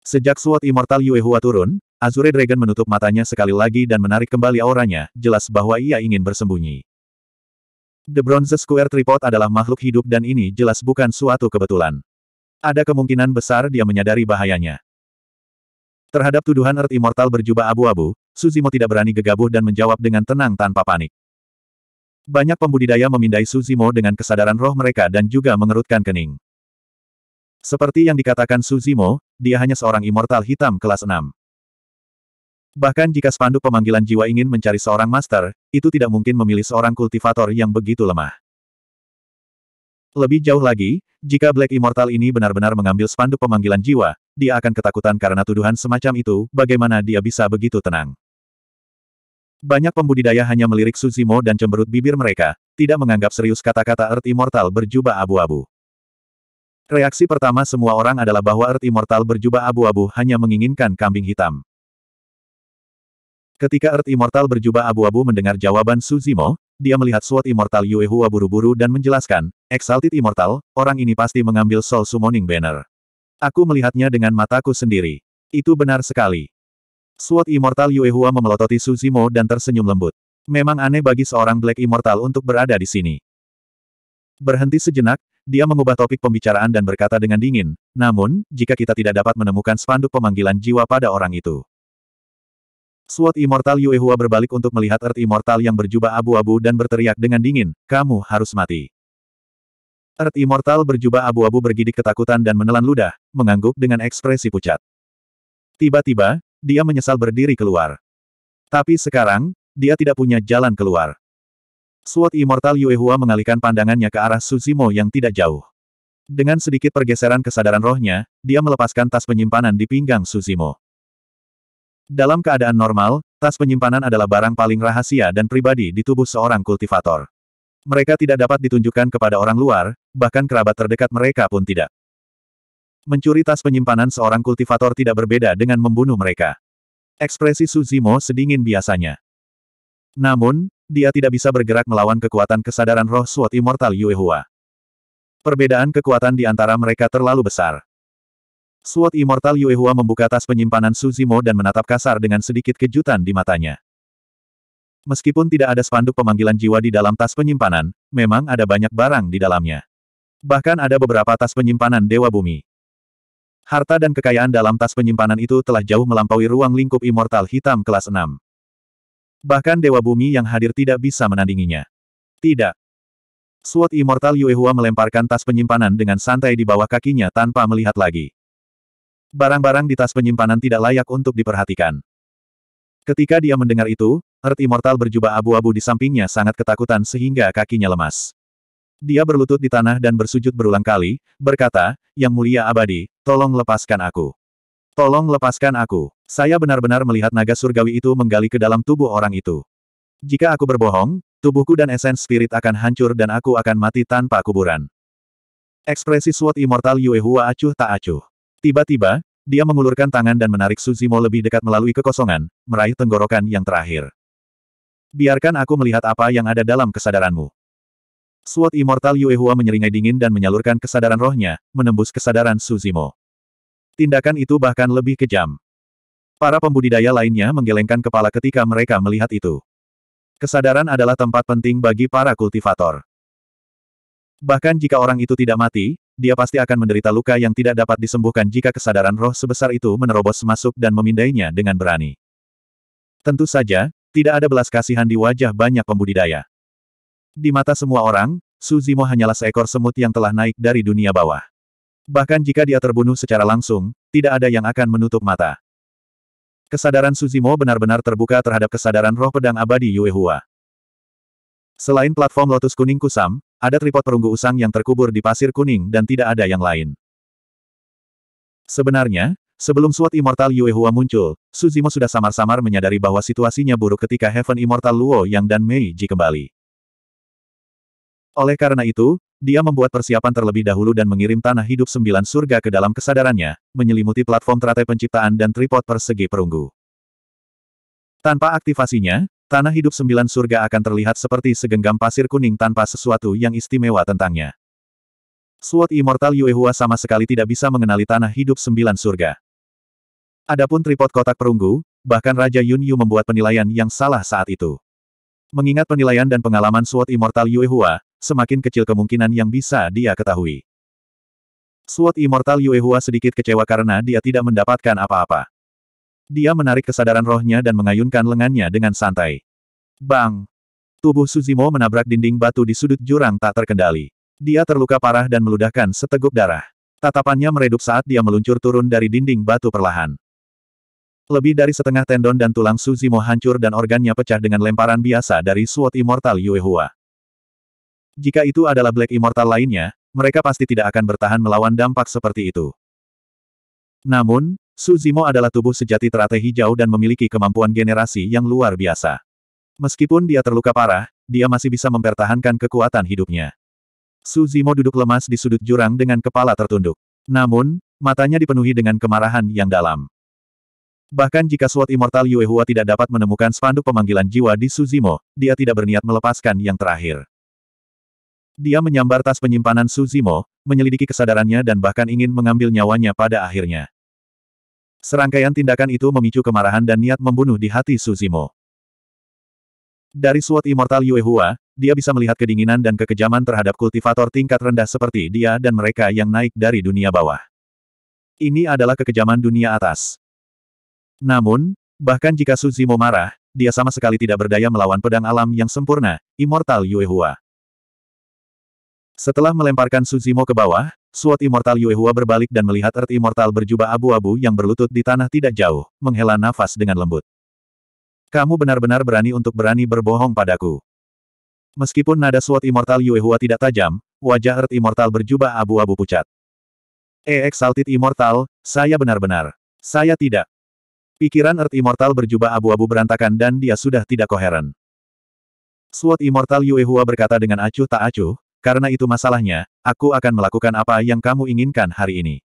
Sejak SWOT Immortal Yuehua turun, Azure Dragon menutup matanya sekali lagi dan menarik kembali auranya, jelas bahwa ia ingin bersembunyi. The Bronze Square Tripod adalah makhluk hidup dan ini jelas bukan suatu kebetulan. Ada kemungkinan besar dia menyadari bahayanya. Terhadap tuduhan Earth Immortal berjubah abu-abu, Suzimo tidak berani gegabah dan menjawab dengan tenang tanpa panik. Banyak pembudidaya memindai Suzimo dengan kesadaran roh mereka dan juga mengerutkan kening. Seperti yang dikatakan Suzimo, dia hanya seorang immortal hitam kelas 6. Bahkan jika spanduk pemanggilan jiwa ingin mencari seorang master, itu tidak mungkin memilih seorang kultivator yang begitu lemah. Lebih jauh lagi, jika Black Immortal ini benar-benar mengambil spanduk pemanggilan jiwa, dia akan ketakutan karena tuduhan semacam itu, bagaimana dia bisa begitu tenang. Banyak pembudidaya hanya melirik Suzimo dan cemberut bibir mereka, tidak menganggap serius kata-kata Earth Immortal berjubah abu-abu. Reaksi pertama semua orang adalah bahwa Earth Immortal berjubah abu-abu hanya menginginkan kambing hitam. Ketika Earth Immortal berjubah abu-abu mendengar jawaban Suzimo, dia melihat SWOT Immortal Yue Hua buru-buru dan menjelaskan, Exalted Immortal, orang ini pasti mengambil Soul Summoning Banner. Aku melihatnya dengan mataku sendiri. Itu benar sekali. SWOT Immortal Yue Hua memelototi Suzimo dan tersenyum lembut. Memang aneh bagi seorang Black Immortal untuk berada di sini. Berhenti sejenak, dia mengubah topik pembicaraan dan berkata dengan dingin, namun, jika kita tidak dapat menemukan spanduk pemanggilan jiwa pada orang itu, Sword Immortal Yuehua berbalik untuk melihat Earth Immortal yang berjubah abu-abu dan berteriak dengan dingin, kamu harus mati. Earth Immortal berjubah abu-abu bergidik ketakutan dan menelan ludah, mengangguk dengan ekspresi pucat. Tiba-tiba, dia menyesal berdiri keluar. Tapi sekarang, dia tidak punya jalan keluar. Sword Immortal Yuehua mengalihkan pandangannya ke arah Suzimo yang tidak jauh. Dengan sedikit pergeseran kesadaran rohnya, dia melepaskan tas penyimpanan di pinggang Suzimo. Dalam keadaan normal, tas penyimpanan adalah barang paling rahasia dan pribadi di tubuh seorang kultivator. Mereka tidak dapat ditunjukkan kepada orang luar, bahkan kerabat terdekat mereka pun tidak. Mencuri tas penyimpanan seorang kultivator tidak berbeda dengan membunuh mereka. Ekspresi Suzimo sedingin biasanya. Namun, dia tidak bisa bergerak melawan kekuatan kesadaran roh SWOT Immortal Yuehua. Perbedaan kekuatan di antara mereka terlalu besar. Sword Immortal Yuehua membuka tas penyimpanan Suzimo dan menatap kasar dengan sedikit kejutan di matanya. Meskipun tidak ada spanduk pemanggilan jiwa di dalam tas penyimpanan, memang ada banyak barang di dalamnya. Bahkan ada beberapa tas penyimpanan Dewa Bumi. Harta dan kekayaan dalam tas penyimpanan itu telah jauh melampaui ruang lingkup Immortal Hitam kelas 6. Bahkan Dewa Bumi yang hadir tidak bisa menandinginya. Tidak. Sword Immortal Yuehua melemparkan tas penyimpanan dengan santai di bawah kakinya tanpa melihat lagi. Barang-barang di tas penyimpanan tidak layak untuk diperhatikan. Ketika dia mendengar itu, Earth Immortal berjubah abu-abu di sampingnya sangat ketakutan sehingga kakinya lemas. Dia berlutut di tanah dan bersujud berulang kali, berkata, Yang mulia abadi, tolong lepaskan aku. Tolong lepaskan aku. Saya benar-benar melihat naga surgawi itu menggali ke dalam tubuh orang itu. Jika aku berbohong, tubuhku dan esens spirit akan hancur dan aku akan mati tanpa kuburan. Ekspresi SWOT Immortal Yuehua acuh tak acuh. Tiba-tiba, dia mengulurkan tangan dan menarik Suzimo lebih dekat melalui kekosongan, meraih tenggorokan yang terakhir. Biarkan aku melihat apa yang ada dalam kesadaranmu. Sword Immortal Yuehua menyeringai dingin dan menyalurkan kesadaran rohnya, menembus kesadaran Suzimo. Tindakan itu bahkan lebih kejam. Para pembudidaya lainnya menggelengkan kepala ketika mereka melihat itu. Kesadaran adalah tempat penting bagi para kultivator. Bahkan jika orang itu tidak mati, dia pasti akan menderita luka yang tidak dapat disembuhkan jika kesadaran roh sebesar itu menerobos masuk dan memindainya dengan berani. Tentu saja, tidak ada belas kasihan di wajah banyak pembudidaya. Di mata semua orang, Suzimo hanyalah seekor semut yang telah naik dari dunia bawah. Bahkan jika dia terbunuh secara langsung, tidak ada yang akan menutup mata. Kesadaran Suzimo benar-benar terbuka terhadap kesadaran roh pedang abadi Yuehua. Selain platform Lotus Kuning Kusam, ada tripod perunggu usang yang terkubur di pasir kuning dan tidak ada yang lain. Sebenarnya, sebelum suat Immortal Yue Hua muncul, Suzimo sudah samar-samar menyadari bahwa situasinya buruk ketika Heaven Immortal Luo Yang dan Mei Ji kembali. Oleh karena itu, dia membuat persiapan terlebih dahulu dan mengirim tanah hidup sembilan surga ke dalam kesadarannya, menyelimuti platform teratai penciptaan dan tripod persegi perunggu. Tanpa aktivasinya, Tanah hidup sembilan surga akan terlihat seperti segenggam pasir kuning tanpa sesuatu yang istimewa tentangnya. Sword Immortal Yuehua sama sekali tidak bisa mengenali tanah hidup sembilan surga. Adapun tripod kotak perunggu, bahkan Raja Yun Yu membuat penilaian yang salah saat itu. Mengingat penilaian dan pengalaman Sword Immortal Yuehua, semakin kecil kemungkinan yang bisa dia ketahui. Sword Immortal Yuehua sedikit kecewa karena dia tidak mendapatkan apa-apa. Dia menarik kesadaran rohnya dan mengayunkan lengannya dengan santai. Bang! Tubuh Suzimo menabrak dinding batu di sudut jurang tak terkendali. Dia terluka parah dan meludahkan seteguk darah. Tatapannya meredup saat dia meluncur turun dari dinding batu perlahan. Lebih dari setengah tendon dan tulang Suzimo hancur dan organnya pecah dengan lemparan biasa dari suot Immortal Yuehua. Jika itu adalah Black Immortal lainnya, mereka pasti tidak akan bertahan melawan dampak seperti itu. Namun, Su Zimo adalah tubuh sejati teratai hijau dan memiliki kemampuan generasi yang luar biasa. Meskipun dia terluka parah, dia masih bisa mempertahankan kekuatan hidupnya. Su Zimo duduk lemas di sudut jurang dengan kepala tertunduk. Namun, matanya dipenuhi dengan kemarahan yang dalam. Bahkan jika Swat Immortal Yuehua tidak dapat menemukan spanduk pemanggilan jiwa di Suzimo, dia tidak berniat melepaskan yang terakhir. Dia menyambar tas penyimpanan Suzimo, menyelidiki kesadarannya dan bahkan ingin mengambil nyawanya pada akhirnya. Serangkaian tindakan itu memicu kemarahan dan niat membunuh di hati Suzimo. Dari suatu Immortal Yuehua, dia bisa melihat kedinginan dan kekejaman terhadap kultivator tingkat rendah seperti dia dan mereka yang naik dari dunia bawah. Ini adalah kekejaman dunia atas. Namun, bahkan jika Suzimo marah, dia sama sekali tidak berdaya melawan pedang alam yang sempurna, Immortal Yuehua. Setelah melemparkan Suzimo ke bawah, Suat Immortal Yuehua berbalik dan melihat Earth Immortal berjubah abu-abu yang berlutut di tanah tidak jauh, menghela nafas dengan lembut. Kamu benar-benar berani untuk berani berbohong padaku. Meskipun nada Suat Immortal Yuehua tidak tajam, wajah Earth Immortal berjubah abu-abu pucat. E Exalted Immortal, saya benar-benar. Saya tidak. Pikiran Earth Immortal berjubah abu-abu berantakan dan dia sudah tidak koheren. Suat Immortal Yuehua berkata dengan acuh tak acuh, karena itu masalahnya, aku akan melakukan apa yang kamu inginkan hari ini.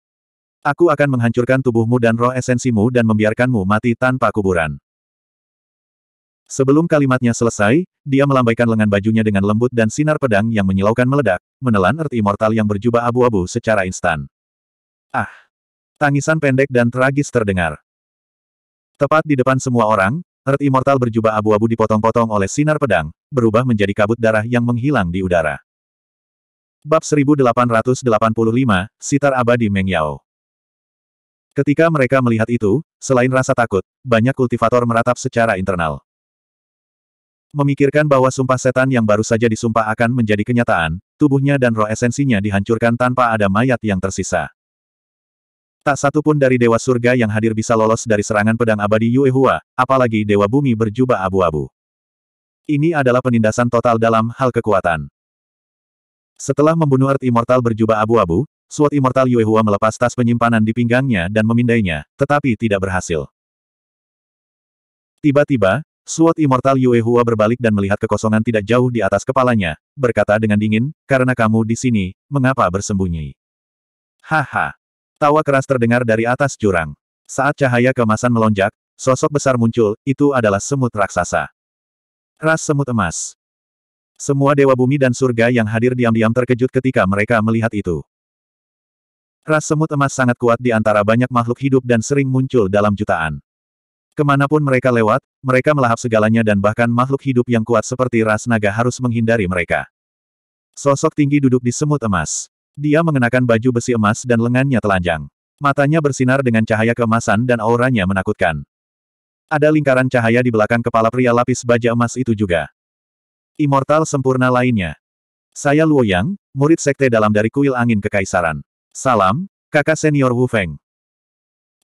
Aku akan menghancurkan tubuhmu dan roh esensimu dan membiarkanmu mati tanpa kuburan. Sebelum kalimatnya selesai, dia melambaikan lengan bajunya dengan lembut dan sinar pedang yang menyilaukan meledak, menelan erti immortal yang berjubah abu-abu secara instan. Ah! Tangisan pendek dan tragis terdengar. Tepat di depan semua orang, Earth Immortal berjubah abu-abu dipotong-potong oleh sinar pedang, berubah menjadi kabut darah yang menghilang di udara. Bab 1885, Sitar Abadi Meng Yao. Ketika mereka melihat itu, selain rasa takut, banyak kultivator meratap secara internal. Memikirkan bahwa sumpah setan yang baru saja disumpah akan menjadi kenyataan, tubuhnya dan roh esensinya dihancurkan tanpa ada mayat yang tersisa. Tak satu pun dari Dewa Surga yang hadir bisa lolos dari serangan pedang abadi Yuehua, apalagi Dewa Bumi berjubah abu-abu. Ini adalah penindasan total dalam hal kekuatan. Setelah membunuh Art Immortal berjubah abu-abu, Suat Immortal Yuehua melepas tas penyimpanan di pinggangnya dan memindainya, tetapi tidak berhasil. Tiba-tiba, Suat Immortal Yuehua berbalik dan melihat kekosongan tidak jauh di atas kepalanya, berkata dengan dingin, karena kamu di sini, mengapa bersembunyi? Haha! Tawa keras terdengar dari atas jurang. Saat cahaya kemasan melonjak, sosok besar muncul, itu adalah semut raksasa. Ras semut emas. Semua dewa bumi dan surga yang hadir diam-diam terkejut ketika mereka melihat itu. Ras semut emas sangat kuat di antara banyak makhluk hidup dan sering muncul dalam jutaan. Kemanapun mereka lewat, mereka melahap segalanya dan bahkan makhluk hidup yang kuat seperti ras naga harus menghindari mereka. Sosok tinggi duduk di semut emas. Dia mengenakan baju besi emas dan lengannya telanjang. Matanya bersinar dengan cahaya keemasan dan auranya menakutkan. Ada lingkaran cahaya di belakang kepala pria lapis baja emas itu juga. Immortal sempurna lainnya. Saya Luo Yang, murid sekte dalam dari kuil angin kekaisaran. Salam, kakak senior Wu Feng.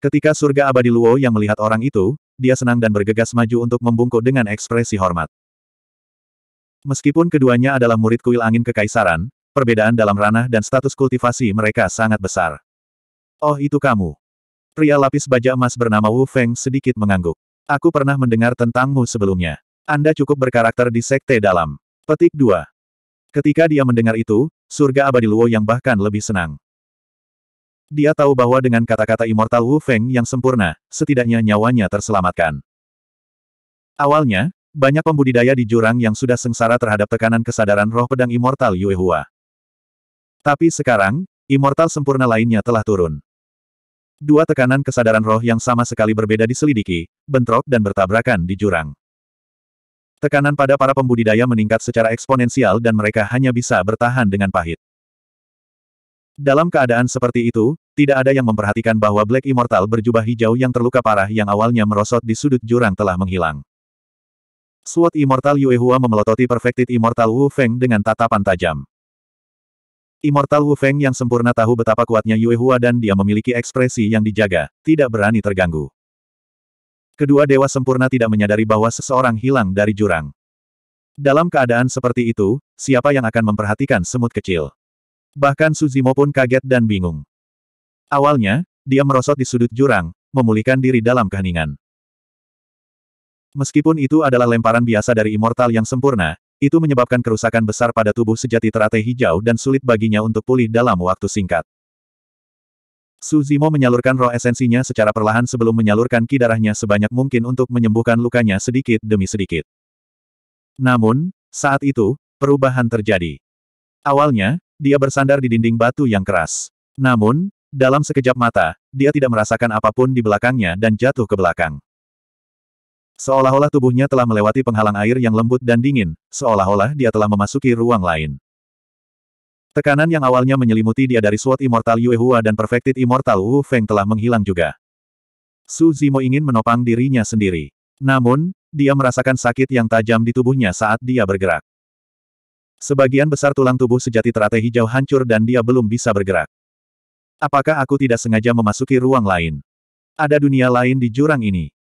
Ketika surga abadi Luo yang melihat orang itu, dia senang dan bergegas maju untuk membungkuk dengan ekspresi hormat. Meskipun keduanya adalah murid kuil angin kekaisaran, perbedaan dalam ranah dan status kultivasi mereka sangat besar. Oh itu kamu. Pria lapis baja emas bernama Wu Feng sedikit mengangguk. Aku pernah mendengar tentangmu sebelumnya. Anda cukup berkarakter di sekte dalam. Petik 2. Ketika dia mendengar itu, surga abadi Luo yang bahkan lebih senang. Dia tahu bahwa dengan kata-kata Immortal Wu Feng yang sempurna, setidaknya nyawanya terselamatkan. Awalnya, banyak pembudidaya di jurang yang sudah sengsara terhadap tekanan kesadaran roh pedang Immortal Yue Hua. Tapi sekarang, Immortal sempurna lainnya telah turun. Dua tekanan kesadaran roh yang sama sekali berbeda diselidiki, bentrok dan bertabrakan di jurang. Tekanan pada para pembudidaya meningkat secara eksponensial dan mereka hanya bisa bertahan dengan pahit. Dalam keadaan seperti itu, tidak ada yang memperhatikan bahwa Black Immortal berjubah hijau yang terluka parah yang awalnya merosot di sudut jurang telah menghilang. Sword Immortal Yuehua memelototi Perfected Immortal Wu Feng dengan tatapan tajam. Immortal Wu Feng yang sempurna tahu betapa kuatnya Yuehua dan dia memiliki ekspresi yang dijaga, tidak berani terganggu. Kedua dewa sempurna tidak menyadari bahwa seseorang hilang dari jurang. Dalam keadaan seperti itu, siapa yang akan memperhatikan semut kecil? Bahkan Suzimo pun kaget dan bingung. Awalnya, dia merosot di sudut jurang, memulihkan diri dalam keheningan. Meskipun itu adalah lemparan biasa dari immortal yang sempurna, itu menyebabkan kerusakan besar pada tubuh sejati teratai hijau dan sulit baginya untuk pulih dalam waktu singkat. Su Zimo menyalurkan roh esensinya secara perlahan sebelum menyalurkan ki darahnya sebanyak mungkin untuk menyembuhkan lukanya sedikit demi sedikit. Namun, saat itu, perubahan terjadi. Awalnya, dia bersandar di dinding batu yang keras. Namun, dalam sekejap mata, dia tidak merasakan apapun di belakangnya dan jatuh ke belakang. Seolah-olah tubuhnya telah melewati penghalang air yang lembut dan dingin, seolah-olah dia telah memasuki ruang lain. Tekanan yang awalnya menyelimuti dia dari Sword Immortal Yue Hua dan Perfected Immortal Wu Feng telah menghilang juga. Su Zimo ingin menopang dirinya sendiri. Namun, dia merasakan sakit yang tajam di tubuhnya saat dia bergerak. Sebagian besar tulang tubuh sejati teratai hijau hancur dan dia belum bisa bergerak. Apakah aku tidak sengaja memasuki ruang lain? Ada dunia lain di jurang ini.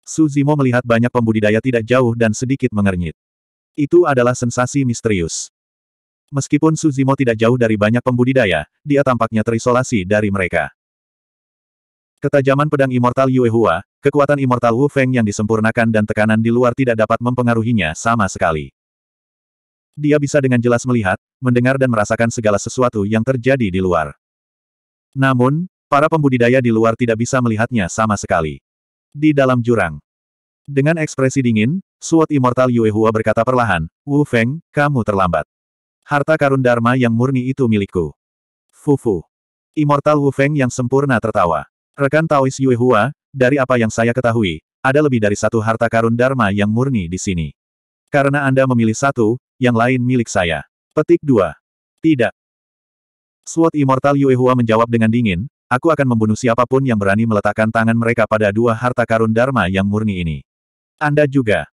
Su Zimo melihat banyak pembudidaya tidak jauh dan sedikit mengernyit. Itu adalah sensasi misterius. Meskipun Suzimo tidak jauh dari banyak pembudidaya, dia tampaknya terisolasi dari mereka. Ketajaman pedang Immortal Yuehua, kekuatan Immortal Wu Feng yang disempurnakan dan tekanan di luar tidak dapat mempengaruhinya sama sekali. Dia bisa dengan jelas melihat, mendengar dan merasakan segala sesuatu yang terjadi di luar. Namun, para pembudidaya di luar tidak bisa melihatnya sama sekali. Di dalam jurang. Dengan ekspresi dingin, Suot Immortal Yuehua berkata perlahan, Wu Feng, kamu terlambat. Harta karun Dharma yang murni itu milikku. Fufu. Immortal Wu Feng yang sempurna tertawa. Rekan Taois Yue Hua, dari apa yang saya ketahui, ada lebih dari satu harta karun Dharma yang murni di sini. Karena Anda memilih satu, yang lain milik saya. Petik dua. Tidak. Swot Immortal Yue Hua menjawab dengan dingin, aku akan membunuh siapapun yang berani meletakkan tangan mereka pada dua harta karun Dharma yang murni ini. Anda juga.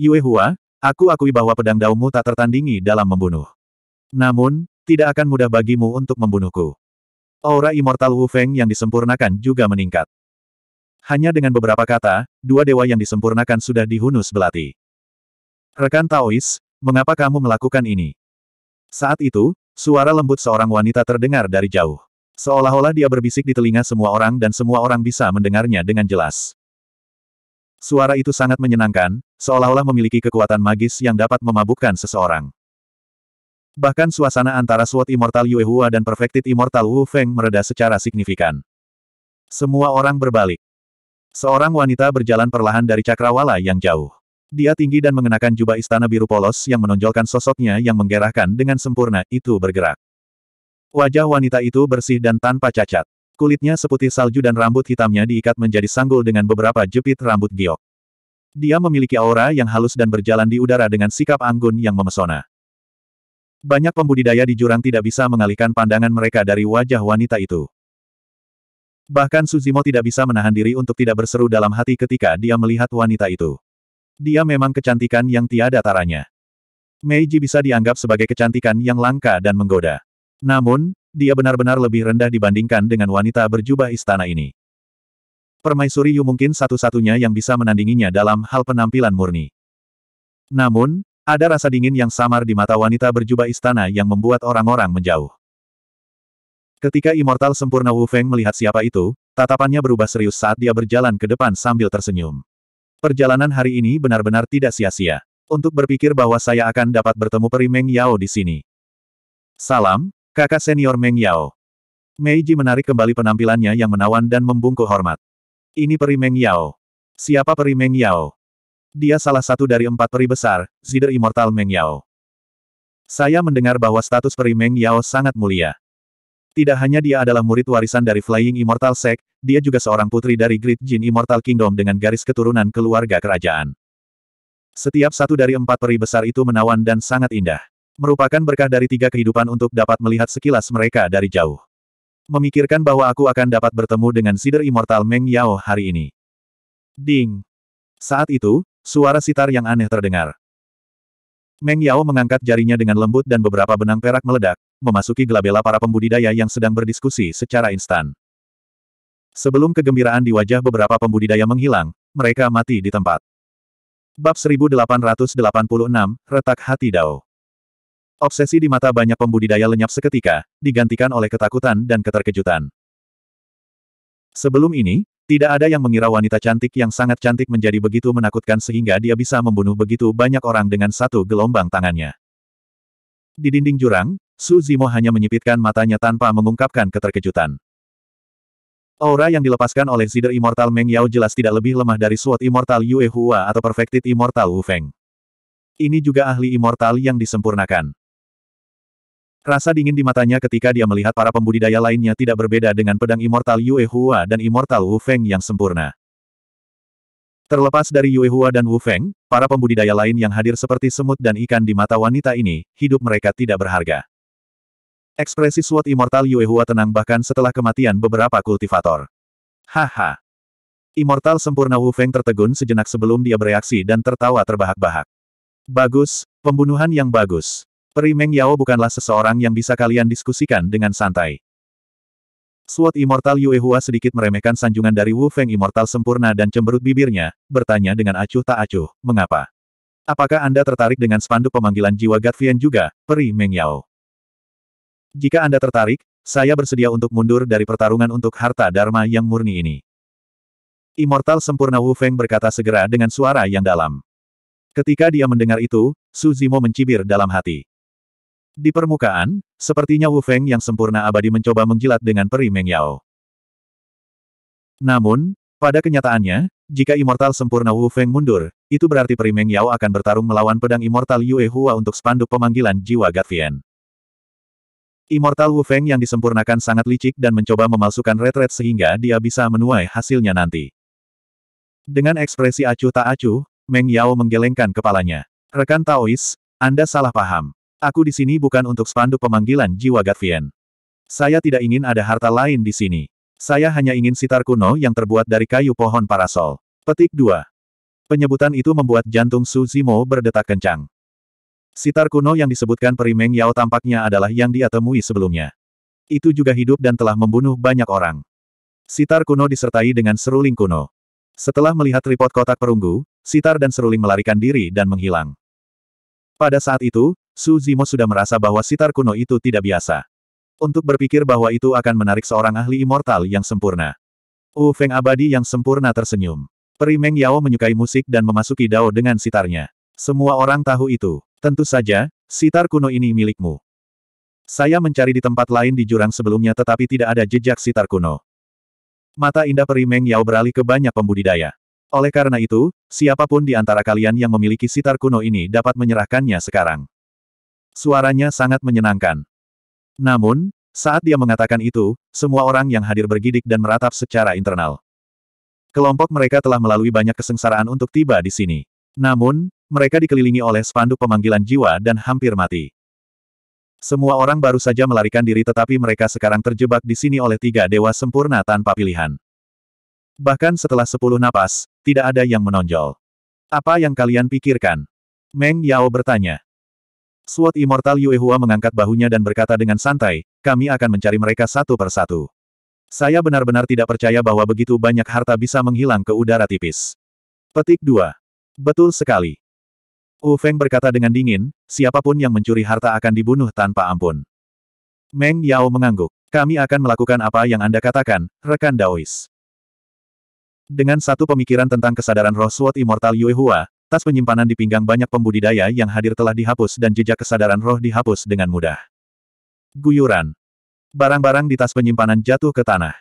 Yue Hua, aku akui bahwa pedang daumu tak tertandingi dalam membunuh. Namun, tidak akan mudah bagimu untuk membunuhku. Aura Immortal Wu Feng yang disempurnakan juga meningkat. Hanya dengan beberapa kata, dua dewa yang disempurnakan sudah dihunus belati. Rekan Taois, mengapa kamu melakukan ini? Saat itu, suara lembut seorang wanita terdengar dari jauh. Seolah-olah dia berbisik di telinga semua orang dan semua orang bisa mendengarnya dengan jelas. Suara itu sangat menyenangkan, seolah-olah memiliki kekuatan magis yang dapat memabukkan seseorang. Bahkan suasana antara Sword Immortal Yue Hua dan Perfected Immortal Wu Feng mereda secara signifikan. Semua orang berbalik. Seorang wanita berjalan perlahan dari cakrawala yang jauh. Dia tinggi dan mengenakan jubah istana biru polos yang menonjolkan sosoknya yang menggerahkan dengan sempurna, itu bergerak. Wajah wanita itu bersih dan tanpa cacat. Kulitnya seputih salju dan rambut hitamnya diikat menjadi sanggul dengan beberapa jepit rambut giok. Dia memiliki aura yang halus dan berjalan di udara dengan sikap anggun yang memesona. Banyak pembudidaya di jurang tidak bisa mengalihkan pandangan mereka dari wajah wanita itu. Bahkan Suzimo tidak bisa menahan diri untuk tidak berseru dalam hati ketika dia melihat wanita itu. Dia memang kecantikan yang tiada taranya. Meiji bisa dianggap sebagai kecantikan yang langka dan menggoda. Namun, dia benar-benar lebih rendah dibandingkan dengan wanita berjubah istana ini. Permaisuri Yu mungkin satu-satunya yang bisa menandinginya dalam hal penampilan murni. Namun, ada rasa dingin yang samar di mata wanita berjubah istana yang membuat orang-orang menjauh. Ketika Immortal Sempurna Wu Feng melihat siapa itu, tatapannya berubah serius saat dia berjalan ke depan sambil tersenyum. Perjalanan hari ini benar-benar tidak sia-sia. Untuk berpikir bahwa saya akan dapat bertemu peri Meng Yao di sini. Salam, kakak senior Meng Yao. Mei Ji menarik kembali penampilannya yang menawan dan membungkuk hormat. Ini peri Meng Yao. Siapa peri Meng Yao? Dia salah satu dari empat peri besar, Zider Immortal Meng Yao. Saya mendengar bahwa status peri Meng Yao sangat mulia. Tidak hanya dia adalah murid warisan dari Flying Immortal Sect, dia juga seorang putri dari Great Jin Immortal Kingdom dengan garis keturunan keluarga kerajaan. Setiap satu dari empat peri besar itu menawan dan sangat indah. Merupakan berkah dari tiga kehidupan untuk dapat melihat sekilas mereka dari jauh. Memikirkan bahwa aku akan dapat bertemu dengan Sider Immortal Meng Yao hari ini. Ding! Saat itu, Suara sitar yang aneh terdengar. Meng Yao mengangkat jarinya dengan lembut dan beberapa benang perak meledak, memasuki gelabela para pembudidaya yang sedang berdiskusi secara instan. Sebelum kegembiraan di wajah beberapa pembudidaya menghilang, mereka mati di tempat. Bab 1886, Retak Hati Dao Obsesi di mata banyak pembudidaya lenyap seketika, digantikan oleh ketakutan dan keterkejutan. Sebelum ini, tidak ada yang mengira wanita cantik yang sangat cantik menjadi begitu menakutkan sehingga dia bisa membunuh begitu banyak orang dengan satu gelombang tangannya. Di dinding jurang, Su Zimo hanya menyipitkan matanya tanpa mengungkapkan keterkejutan. Aura yang dilepaskan oleh Zider Immortal Meng Yao jelas tidak lebih lemah dari Sword Immortal Yue Hua atau Perfected Immortal Wu Feng. Ini juga ahli immortal yang disempurnakan. Rasa dingin di matanya ketika dia melihat para pembudidaya lainnya tidak berbeda dengan pedang Immortal Yue Hua dan Immortal Wu Feng yang sempurna. Terlepas dari Yue Hua dan Wu Feng, para pembudidaya lain yang hadir seperti semut dan ikan di mata wanita ini, hidup mereka tidak berharga. Ekspresi SWOT Immortal Yue Hua tenang bahkan setelah kematian beberapa kultivator. Haha. Immortal sempurna Wu Feng tertegun sejenak sebelum dia bereaksi dan tertawa terbahak-bahak. Bagus, pembunuhan yang bagus. Peri Meng Yao bukanlah seseorang yang bisa kalian diskusikan dengan santai. Sword Immortal Yue Hua sedikit meremehkan sanjungan dari Wu Feng Immortal sempurna dan cemberut bibirnya, bertanya dengan acuh tak acuh, mengapa? Apakah Anda tertarik dengan spanduk pemanggilan jiwa Gatvian juga, Peri Meng Yao? Jika Anda tertarik, saya bersedia untuk mundur dari pertarungan untuk harta Dharma yang murni ini. Immortal sempurna Wu Feng berkata segera dengan suara yang dalam. Ketika dia mendengar itu, Su Zimo mencibir dalam hati. Di permukaan, sepertinya Wu Feng yang sempurna abadi mencoba menjilat dengan peri Meng Yao. Namun, pada kenyataannya, jika immortal sempurna Wu Feng mundur, itu berarti peri Meng Yao akan bertarung melawan pedang immortal Yue Hua untuk spanduk pemanggilan jiwa Gatvian. Immortal Wu Feng yang disempurnakan sangat licik dan mencoba memalsukan retret sehingga dia bisa menuai hasilnya nanti. Dengan ekspresi acuh tak acuh, Meng Yao menggelengkan kepalanya. Rekan Taois, Anda salah paham. Aku di sini bukan untuk spanduk pemanggilan jiwa Gatvian. Saya tidak ingin ada harta lain di sini. Saya hanya ingin sitar kuno yang terbuat dari kayu pohon parasol. Petik 2. Penyebutan itu membuat jantung Su Zimo berdetak kencang. Sitar kuno yang disebutkan Perimeng Yao tampaknya adalah yang dia temui sebelumnya. Itu juga hidup dan telah membunuh banyak orang. Sitar kuno disertai dengan seruling kuno. Setelah melihat tripod kotak perunggu, sitar dan seruling melarikan diri dan menghilang. Pada saat itu, Su Zimo sudah merasa bahwa sitar kuno itu tidak biasa. Untuk berpikir bahwa itu akan menarik seorang ahli immortal yang sempurna. Wu Feng abadi yang sempurna tersenyum. Peri Meng Yao menyukai musik dan memasuki Dao dengan sitarnya. Semua orang tahu itu. Tentu saja, sitar kuno ini milikmu. Saya mencari di tempat lain di jurang sebelumnya tetapi tidak ada jejak sitar kuno. Mata indah Peri Meng Yao beralih ke banyak pembudidaya. Oleh karena itu, siapapun di antara kalian yang memiliki sitar kuno ini dapat menyerahkannya sekarang. Suaranya sangat menyenangkan. Namun, saat dia mengatakan itu, semua orang yang hadir bergidik dan meratap secara internal. Kelompok mereka telah melalui banyak kesengsaraan untuk tiba di sini. Namun, mereka dikelilingi oleh spanduk pemanggilan jiwa dan hampir mati. Semua orang baru saja melarikan diri tetapi mereka sekarang terjebak di sini oleh tiga dewa sempurna tanpa pilihan. Bahkan setelah sepuluh napas, tidak ada yang menonjol. Apa yang kalian pikirkan? Meng Yao bertanya. Sword Immortal Yue Hua mengangkat bahunya dan berkata dengan santai, kami akan mencari mereka satu per satu. Saya benar-benar tidak percaya bahwa begitu banyak harta bisa menghilang ke udara tipis. Petik 2. Betul sekali. Wu Feng berkata dengan dingin, siapapun yang mencuri harta akan dibunuh tanpa ampun. Meng Yao mengangguk. Kami akan melakukan apa yang Anda katakan, rekan Daois. Dengan satu pemikiran tentang kesadaran roh Sword Immortal Yue Hua, Tas penyimpanan di pinggang banyak pembudidaya yang hadir telah dihapus dan jejak kesadaran roh dihapus dengan mudah. Guyuran. Barang-barang di tas penyimpanan jatuh ke tanah.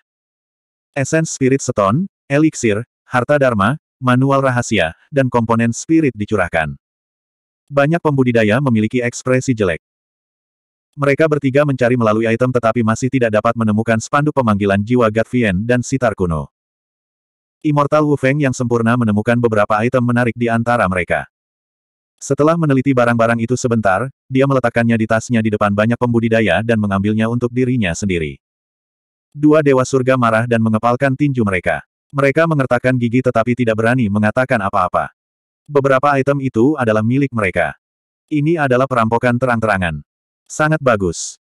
Esens Spirit Stone, Elixir, Harta Dharma, Manual Rahasia, dan komponen Spirit dicurahkan. Banyak pembudidaya memiliki ekspresi jelek. Mereka bertiga mencari melalui item tetapi masih tidak dapat menemukan spanduk pemanggilan jiwa Gatvien dan Sitar kuno. Immortal Wu Feng yang sempurna menemukan beberapa item menarik di antara mereka. Setelah meneliti barang-barang itu sebentar, dia meletakkannya di tasnya di depan banyak pembudidaya dan mengambilnya untuk dirinya sendiri. Dua dewa surga marah dan mengepalkan tinju mereka. Mereka mengertakkan gigi tetapi tidak berani mengatakan apa-apa. Beberapa item itu adalah milik mereka. Ini adalah perampokan terang-terangan. Sangat bagus.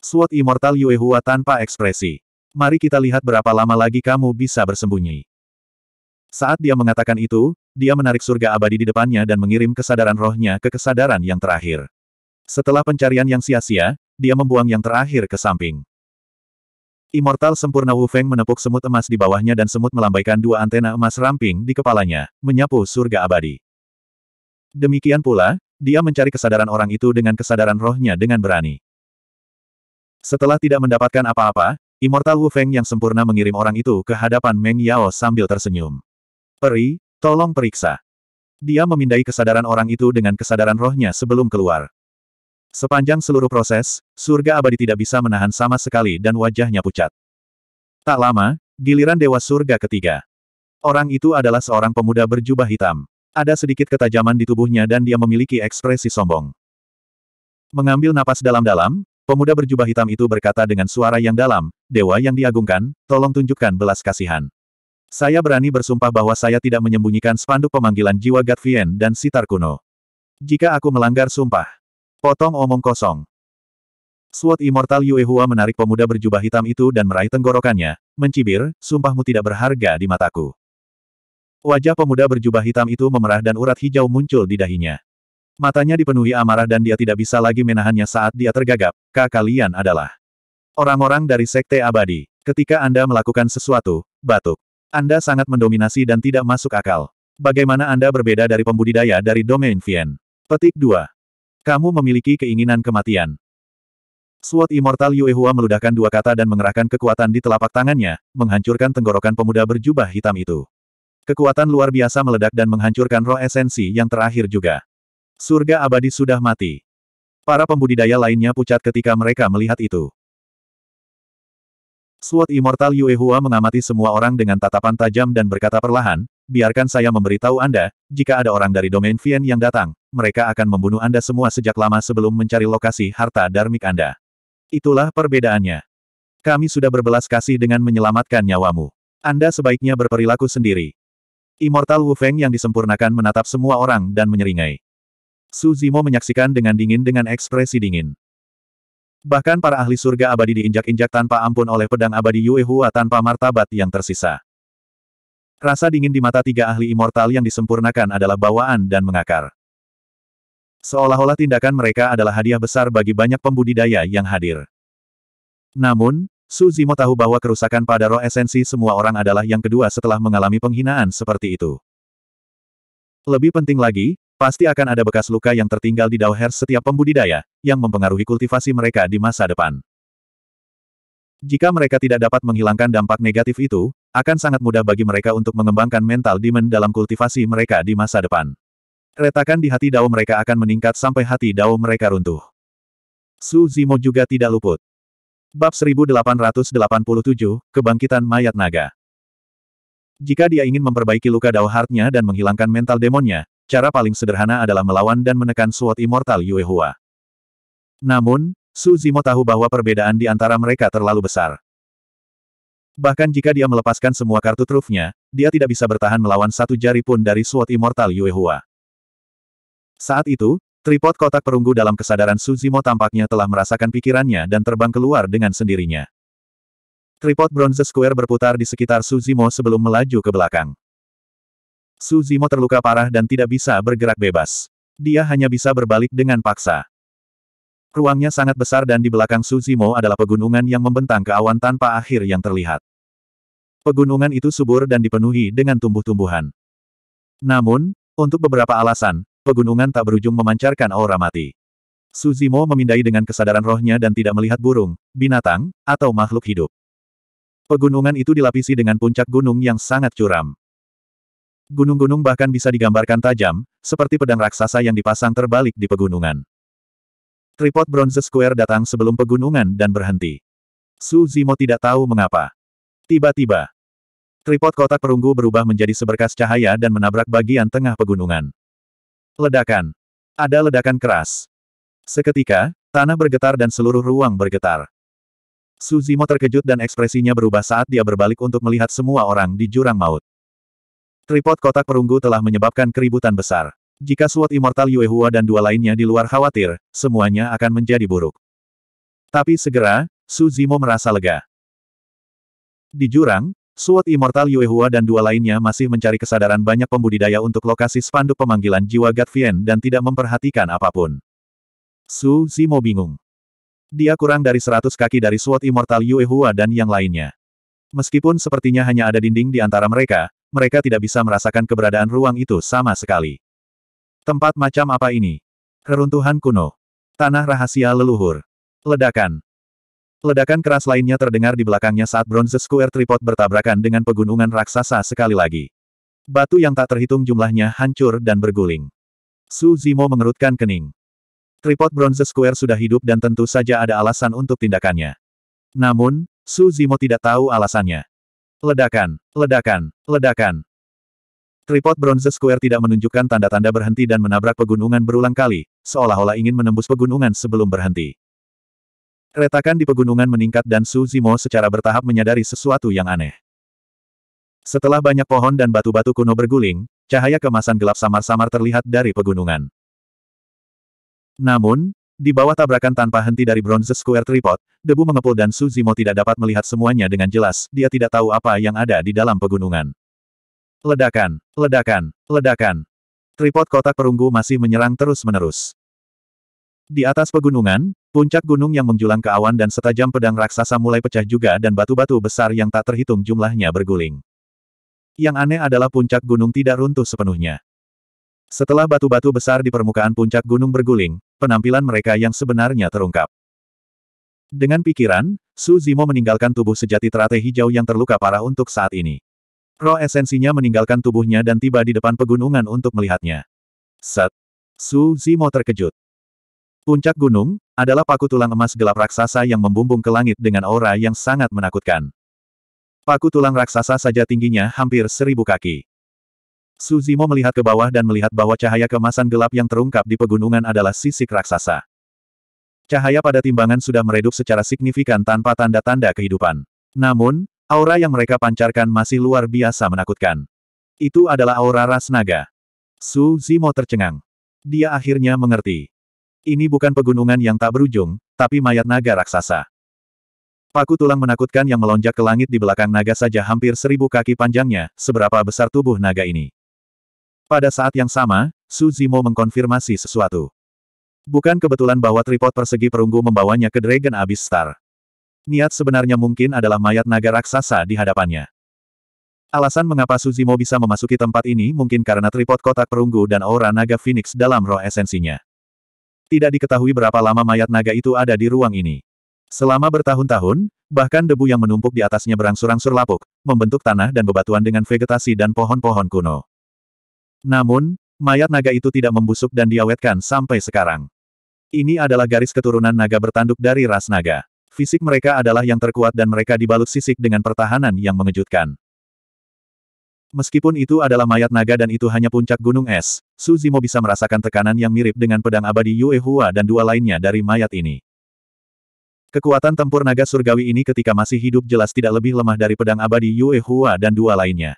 SWOT Immortal Yuehua tanpa ekspresi. Mari kita lihat berapa lama lagi kamu bisa bersembunyi. Saat dia mengatakan itu, dia menarik surga abadi di depannya dan mengirim kesadaran rohnya ke kesadaran yang terakhir. Setelah pencarian yang sia-sia, dia membuang yang terakhir ke samping. Immortal sempurna Wu Feng menepuk semut emas di bawahnya dan semut melambaikan dua antena emas ramping di kepalanya, menyapu surga abadi. Demikian pula, dia mencari kesadaran orang itu dengan kesadaran rohnya dengan berani. Setelah tidak mendapatkan apa-apa, Immortal Wu Feng yang sempurna mengirim orang itu ke hadapan Meng Yao sambil tersenyum. Peri, tolong periksa. Dia memindai kesadaran orang itu dengan kesadaran rohnya sebelum keluar. Sepanjang seluruh proses, surga abadi tidak bisa menahan sama sekali dan wajahnya pucat. Tak lama, giliran dewa surga ketiga. Orang itu adalah seorang pemuda berjubah hitam. Ada sedikit ketajaman di tubuhnya dan dia memiliki ekspresi sombong. Mengambil napas dalam-dalam, pemuda berjubah hitam itu berkata dengan suara yang dalam, Dewa yang diagungkan, tolong tunjukkan belas kasihan. Saya berani bersumpah bahwa saya tidak menyembunyikan spanduk pemanggilan jiwa Gatvien dan Sitar kuno. Jika aku melanggar sumpah. Potong omong kosong. Sword Immortal Yuehua menarik pemuda berjubah hitam itu dan meraih tenggorokannya, mencibir, sumpahmu tidak berharga di mataku. Wajah pemuda berjubah hitam itu memerah dan urat hijau muncul di dahinya. Matanya dipenuhi amarah dan dia tidak bisa lagi menahannya saat dia tergagap, kak kalian adalah orang-orang dari Sekte Abadi. Ketika Anda melakukan sesuatu, batuk. Anda sangat mendominasi dan tidak masuk akal. Bagaimana Anda berbeda dari pembudidaya dari domain Vien? Petik 2. Kamu memiliki keinginan kematian. Sword Immortal Yuehua meludahkan dua kata dan mengerahkan kekuatan di telapak tangannya, menghancurkan tenggorokan pemuda berjubah hitam itu. Kekuatan luar biasa meledak dan menghancurkan roh esensi yang terakhir juga. Surga abadi sudah mati. Para pembudidaya lainnya pucat ketika mereka melihat itu. Sword Immortal Yue Hua mengamati semua orang dengan tatapan tajam dan berkata perlahan, biarkan saya memberitahu Anda, jika ada orang dari domain Vien yang datang, mereka akan membunuh Anda semua sejak lama sebelum mencari lokasi harta darmik Anda. Itulah perbedaannya. Kami sudah berbelas kasih dengan menyelamatkan nyawamu. Anda sebaiknya berperilaku sendiri. Immortal Wu Feng yang disempurnakan menatap semua orang dan menyeringai. Su Zimo menyaksikan dengan dingin dengan ekspresi dingin. Bahkan para ahli surga abadi diinjak-injak tanpa ampun oleh pedang abadi Yue Hua tanpa martabat yang tersisa. Rasa dingin di mata tiga ahli immortal yang disempurnakan adalah bawaan dan mengakar. Seolah-olah tindakan mereka adalah hadiah besar bagi banyak pembudidaya yang hadir. Namun, Su Zimo tahu bahwa kerusakan pada roh esensi semua orang adalah yang kedua setelah mengalami penghinaan seperti itu. Lebih penting lagi, Pasti akan ada bekas luka yang tertinggal di Dao Hers setiap pembudidaya, yang mempengaruhi kultivasi mereka di masa depan. Jika mereka tidak dapat menghilangkan dampak negatif itu, akan sangat mudah bagi mereka untuk mengembangkan mental demon dalam kultivasi mereka di masa depan. Retakan di hati Dao mereka akan meningkat sampai hati Dao mereka runtuh. Su Zimo juga tidak luput. Bab 1887, Kebangkitan Mayat Naga Jika dia ingin memperbaiki luka Dao Heartnya dan menghilangkan mental demonnya, Cara paling sederhana adalah melawan dan menekan suot Immortal Yuehua. Namun, Su Zimo tahu bahwa perbedaan di antara mereka terlalu besar. Bahkan jika dia melepaskan semua kartu trufnya, dia tidak bisa bertahan melawan satu jari pun dari suot Immortal Yuehua. Saat itu, tripod kotak perunggu dalam kesadaran Su Zimo tampaknya telah merasakan pikirannya dan terbang keluar dengan sendirinya. Tripod Bronze Square berputar di sekitar Su Zimo sebelum melaju ke belakang. Su Zimo terluka parah dan tidak bisa bergerak bebas. Dia hanya bisa berbalik dengan paksa. Ruangnya sangat besar dan di belakang Su Zimo adalah pegunungan yang membentang ke awan tanpa akhir yang terlihat. Pegunungan itu subur dan dipenuhi dengan tumbuh-tumbuhan. Namun, untuk beberapa alasan, pegunungan tak berujung memancarkan aura mati. Su Zimo memindai dengan kesadaran rohnya dan tidak melihat burung, binatang, atau makhluk hidup. Pegunungan itu dilapisi dengan puncak gunung yang sangat curam gunung-gunung bahkan bisa digambarkan tajam, seperti pedang raksasa yang dipasang terbalik di pegunungan. Tripod Bronze Square datang sebelum pegunungan dan berhenti. Su Zimo tidak tahu mengapa. Tiba-tiba, tripod kotak perunggu berubah menjadi seberkas cahaya dan menabrak bagian tengah pegunungan. Ledakan. Ada ledakan keras. Seketika, tanah bergetar dan seluruh ruang bergetar. Suzimo terkejut dan ekspresinya berubah saat dia berbalik untuk melihat semua orang di jurang maut. Tripod kotak perunggu telah menyebabkan keributan besar. Jika SWOT Immortal Yuehua dan dua lainnya di luar khawatir, semuanya akan menjadi buruk. Tapi segera, Su Zimo merasa lega. Di jurang, SWOT Immortal Yuehua dan dua lainnya masih mencari kesadaran banyak pembudidaya untuk lokasi spanduk pemanggilan jiwa Gatvien dan tidak memperhatikan apapun. Su Zimo bingung. Dia kurang dari seratus kaki dari SWOT Immortal Yuehua dan yang lainnya. Meskipun sepertinya hanya ada dinding di antara mereka, mereka tidak bisa merasakan keberadaan ruang itu sama sekali. Tempat macam apa ini? Keruntuhan kuno. Tanah rahasia leluhur. Ledakan. Ledakan keras lainnya terdengar di belakangnya saat Bronze Square Tripod bertabrakan dengan pegunungan raksasa sekali lagi. Batu yang tak terhitung jumlahnya hancur dan berguling. Su Zimo mengerutkan kening. Tripod Bronze Square sudah hidup dan tentu saja ada alasan untuk tindakannya. Namun, Su Zimo tidak tahu alasannya. Ledakan, ledakan, ledakan. Tripod Bronze Square tidak menunjukkan tanda-tanda berhenti dan menabrak pegunungan berulang kali, seolah-olah ingin menembus pegunungan sebelum berhenti. Retakan di pegunungan meningkat dan Su Zimo secara bertahap menyadari sesuatu yang aneh. Setelah banyak pohon dan batu-batu kuno berguling, cahaya kemasan gelap samar-samar terlihat dari pegunungan. Namun, di bawah tabrakan tanpa henti dari Bronze Square Tripod, debu mengepul dan Su Zimo tidak dapat melihat semuanya dengan jelas, dia tidak tahu apa yang ada di dalam pegunungan. Ledakan, ledakan, ledakan. Tripod kotak perunggu masih menyerang terus-menerus. Di atas pegunungan, puncak gunung yang menjulang ke awan dan setajam pedang raksasa mulai pecah juga dan batu-batu besar yang tak terhitung jumlahnya berguling. Yang aneh adalah puncak gunung tidak runtuh sepenuhnya. Setelah batu-batu besar di permukaan puncak gunung berguling, penampilan mereka yang sebenarnya terungkap. Dengan pikiran, Su Zimo meninggalkan tubuh sejati teratai hijau yang terluka parah untuk saat ini. Roh esensinya meninggalkan tubuhnya dan tiba di depan pegunungan untuk melihatnya. Set. Su Zimo terkejut. Puncak gunung, adalah paku tulang emas gelap raksasa yang membumbung ke langit dengan aura yang sangat menakutkan. Paku tulang raksasa saja tingginya hampir seribu kaki. Suzimo melihat ke bawah dan melihat bahwa cahaya kemasan gelap yang terungkap di pegunungan adalah sisik raksasa. Cahaya pada timbangan sudah meredup secara signifikan tanpa tanda-tanda kehidupan. Namun, aura yang mereka pancarkan masih luar biasa menakutkan. Itu adalah aura ras naga. Su Zimo tercengang. Dia akhirnya mengerti. Ini bukan pegunungan yang tak berujung, tapi mayat naga raksasa. Paku tulang menakutkan yang melonjak ke langit di belakang naga saja hampir seribu kaki panjangnya, seberapa besar tubuh naga ini. Pada saat yang sama, Su Zimo mengkonfirmasi sesuatu. Bukan kebetulan bahwa tripod persegi perunggu membawanya ke Dragon Abyss Star. Niat sebenarnya mungkin adalah mayat naga raksasa di hadapannya. Alasan mengapa Suzimo bisa memasuki tempat ini mungkin karena tripod kotak perunggu dan aura naga Phoenix dalam roh esensinya. Tidak diketahui berapa lama mayat naga itu ada di ruang ini. Selama bertahun-tahun, bahkan debu yang menumpuk di atasnya berangsur-angsur lapuk, membentuk tanah dan bebatuan dengan vegetasi dan pohon-pohon kuno. Namun, mayat naga itu tidak membusuk dan diawetkan sampai sekarang. Ini adalah garis keturunan naga bertanduk dari ras naga. Fisik mereka adalah yang terkuat dan mereka dibalut sisik dengan pertahanan yang mengejutkan. Meskipun itu adalah mayat naga dan itu hanya puncak gunung es, Suzimo bisa merasakan tekanan yang mirip dengan pedang abadi Yue Hua dan dua lainnya dari mayat ini. Kekuatan tempur naga surgawi ini ketika masih hidup jelas tidak lebih lemah dari pedang abadi Yue Hua dan dua lainnya.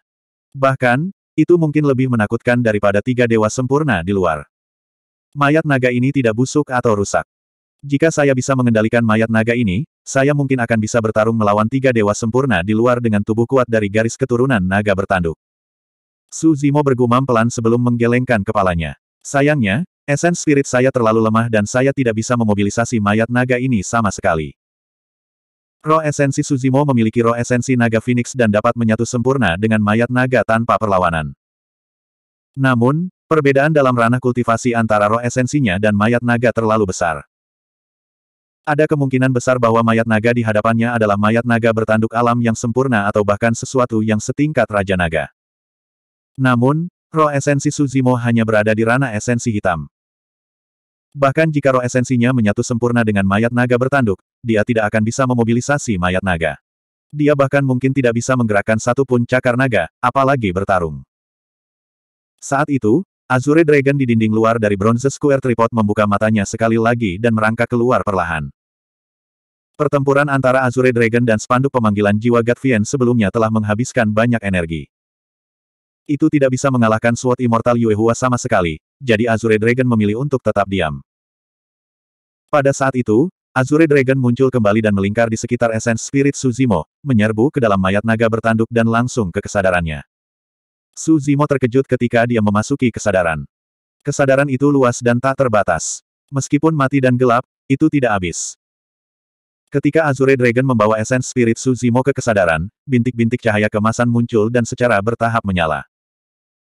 Bahkan, itu mungkin lebih menakutkan daripada tiga dewa sempurna di luar. Mayat naga ini tidak busuk atau rusak. Jika saya bisa mengendalikan mayat naga ini, saya mungkin akan bisa bertarung melawan tiga dewa sempurna di luar dengan tubuh kuat dari garis keturunan naga bertanduk. Su Zimo bergumam pelan sebelum menggelengkan kepalanya. Sayangnya, esens spirit saya terlalu lemah dan saya tidak bisa memobilisasi mayat naga ini sama sekali. Roh esensi Suzimo memiliki roh esensi naga Phoenix dan dapat menyatu sempurna dengan mayat naga tanpa perlawanan. Namun, perbedaan dalam ranah kultivasi antara roh esensinya dan mayat naga terlalu besar. Ada kemungkinan besar bahwa mayat naga di hadapannya adalah mayat naga bertanduk alam yang sempurna atau bahkan sesuatu yang setingkat Raja Naga. Namun, roh esensi Suzimo hanya berada di ranah esensi hitam. Bahkan jika roh esensinya menyatu sempurna dengan mayat naga bertanduk, dia tidak akan bisa memobilisasi mayat naga. Dia bahkan mungkin tidak bisa menggerakkan satu pun cakar naga, apalagi bertarung. Saat itu, Azure Dragon di dinding luar dari Bronze Square Tripod membuka matanya sekali lagi dan merangkak keluar perlahan. Pertempuran antara Azure Dragon dan spanduk pemanggilan jiwa Gatvian sebelumnya telah menghabiskan banyak energi. Itu tidak bisa mengalahkan Sword Immortal Yuehua sama sekali, jadi Azure Dragon memilih untuk tetap diam. Pada saat itu, Azure Dragon muncul kembali dan melingkar di sekitar esens spirit Suzimo, menyerbu ke dalam mayat naga bertanduk dan langsung ke kesadarannya. Suzimo terkejut ketika dia memasuki kesadaran. Kesadaran itu luas dan tak terbatas. Meskipun mati dan gelap, itu tidak habis. Ketika Azure Dragon membawa esens spirit Suzimo ke kesadaran, bintik-bintik cahaya kemasan muncul dan secara bertahap menyala.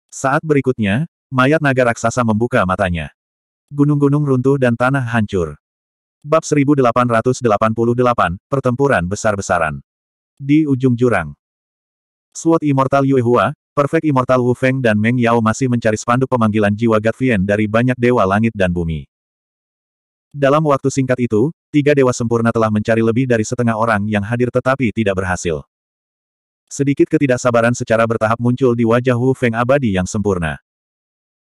Saat berikutnya, mayat naga raksasa membuka matanya. Gunung-gunung runtuh dan tanah hancur. Bab 1888, Pertempuran Besar-Besaran. Di ujung jurang. Sword Immortal Yuehua, Perfect Immortal Wu Feng dan Meng Yao masih mencari spanduk pemanggilan jiwa Gatvien dari banyak dewa langit dan bumi. Dalam waktu singkat itu, tiga dewa sempurna telah mencari lebih dari setengah orang yang hadir tetapi tidak berhasil. Sedikit ketidaksabaran secara bertahap muncul di wajah Wu Feng abadi yang sempurna.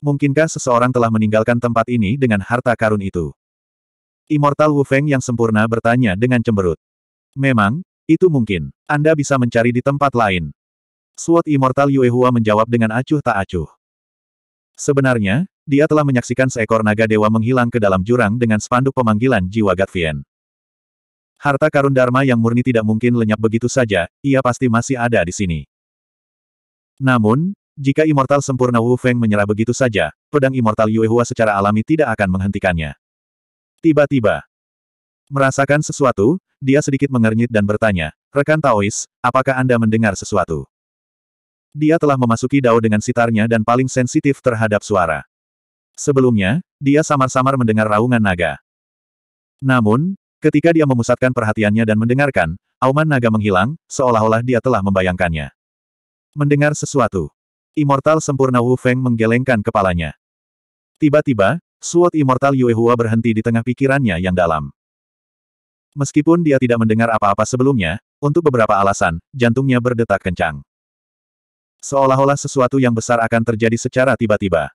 Mungkinkah seseorang telah meninggalkan tempat ini dengan harta karun itu? Immortal Wu Feng yang sempurna bertanya dengan cemberut. Memang, itu mungkin. Anda bisa mencari di tempat lain. Sword Immortal Yue Hua menjawab dengan acuh tak acuh. Sebenarnya, dia telah menyaksikan seekor naga dewa menghilang ke dalam jurang dengan spanduk pemanggilan jiwa Gatvian. Harta karun Dharma yang murni tidak mungkin lenyap begitu saja, ia pasti masih ada di sini. Namun, jika Immortal Sempurna Wu Feng menyerah begitu saja, pedang Immortal Yue Hua secara alami tidak akan menghentikannya. Tiba-tiba, merasakan sesuatu, dia sedikit mengernyit dan bertanya, Rekan Taois, apakah Anda mendengar sesuatu? Dia telah memasuki Dao dengan sitarnya dan paling sensitif terhadap suara. Sebelumnya, dia samar-samar mendengar raungan naga. Namun, ketika dia memusatkan perhatiannya dan mendengarkan, auman naga menghilang, seolah-olah dia telah membayangkannya. Mendengar sesuatu. Immortal sempurna Wu Feng menggelengkan kepalanya. Tiba-tiba, suot Immortal Yue Hua berhenti di tengah pikirannya yang dalam. Meskipun dia tidak mendengar apa-apa sebelumnya, untuk beberapa alasan, jantungnya berdetak kencang. Seolah-olah sesuatu yang besar akan terjadi secara tiba-tiba.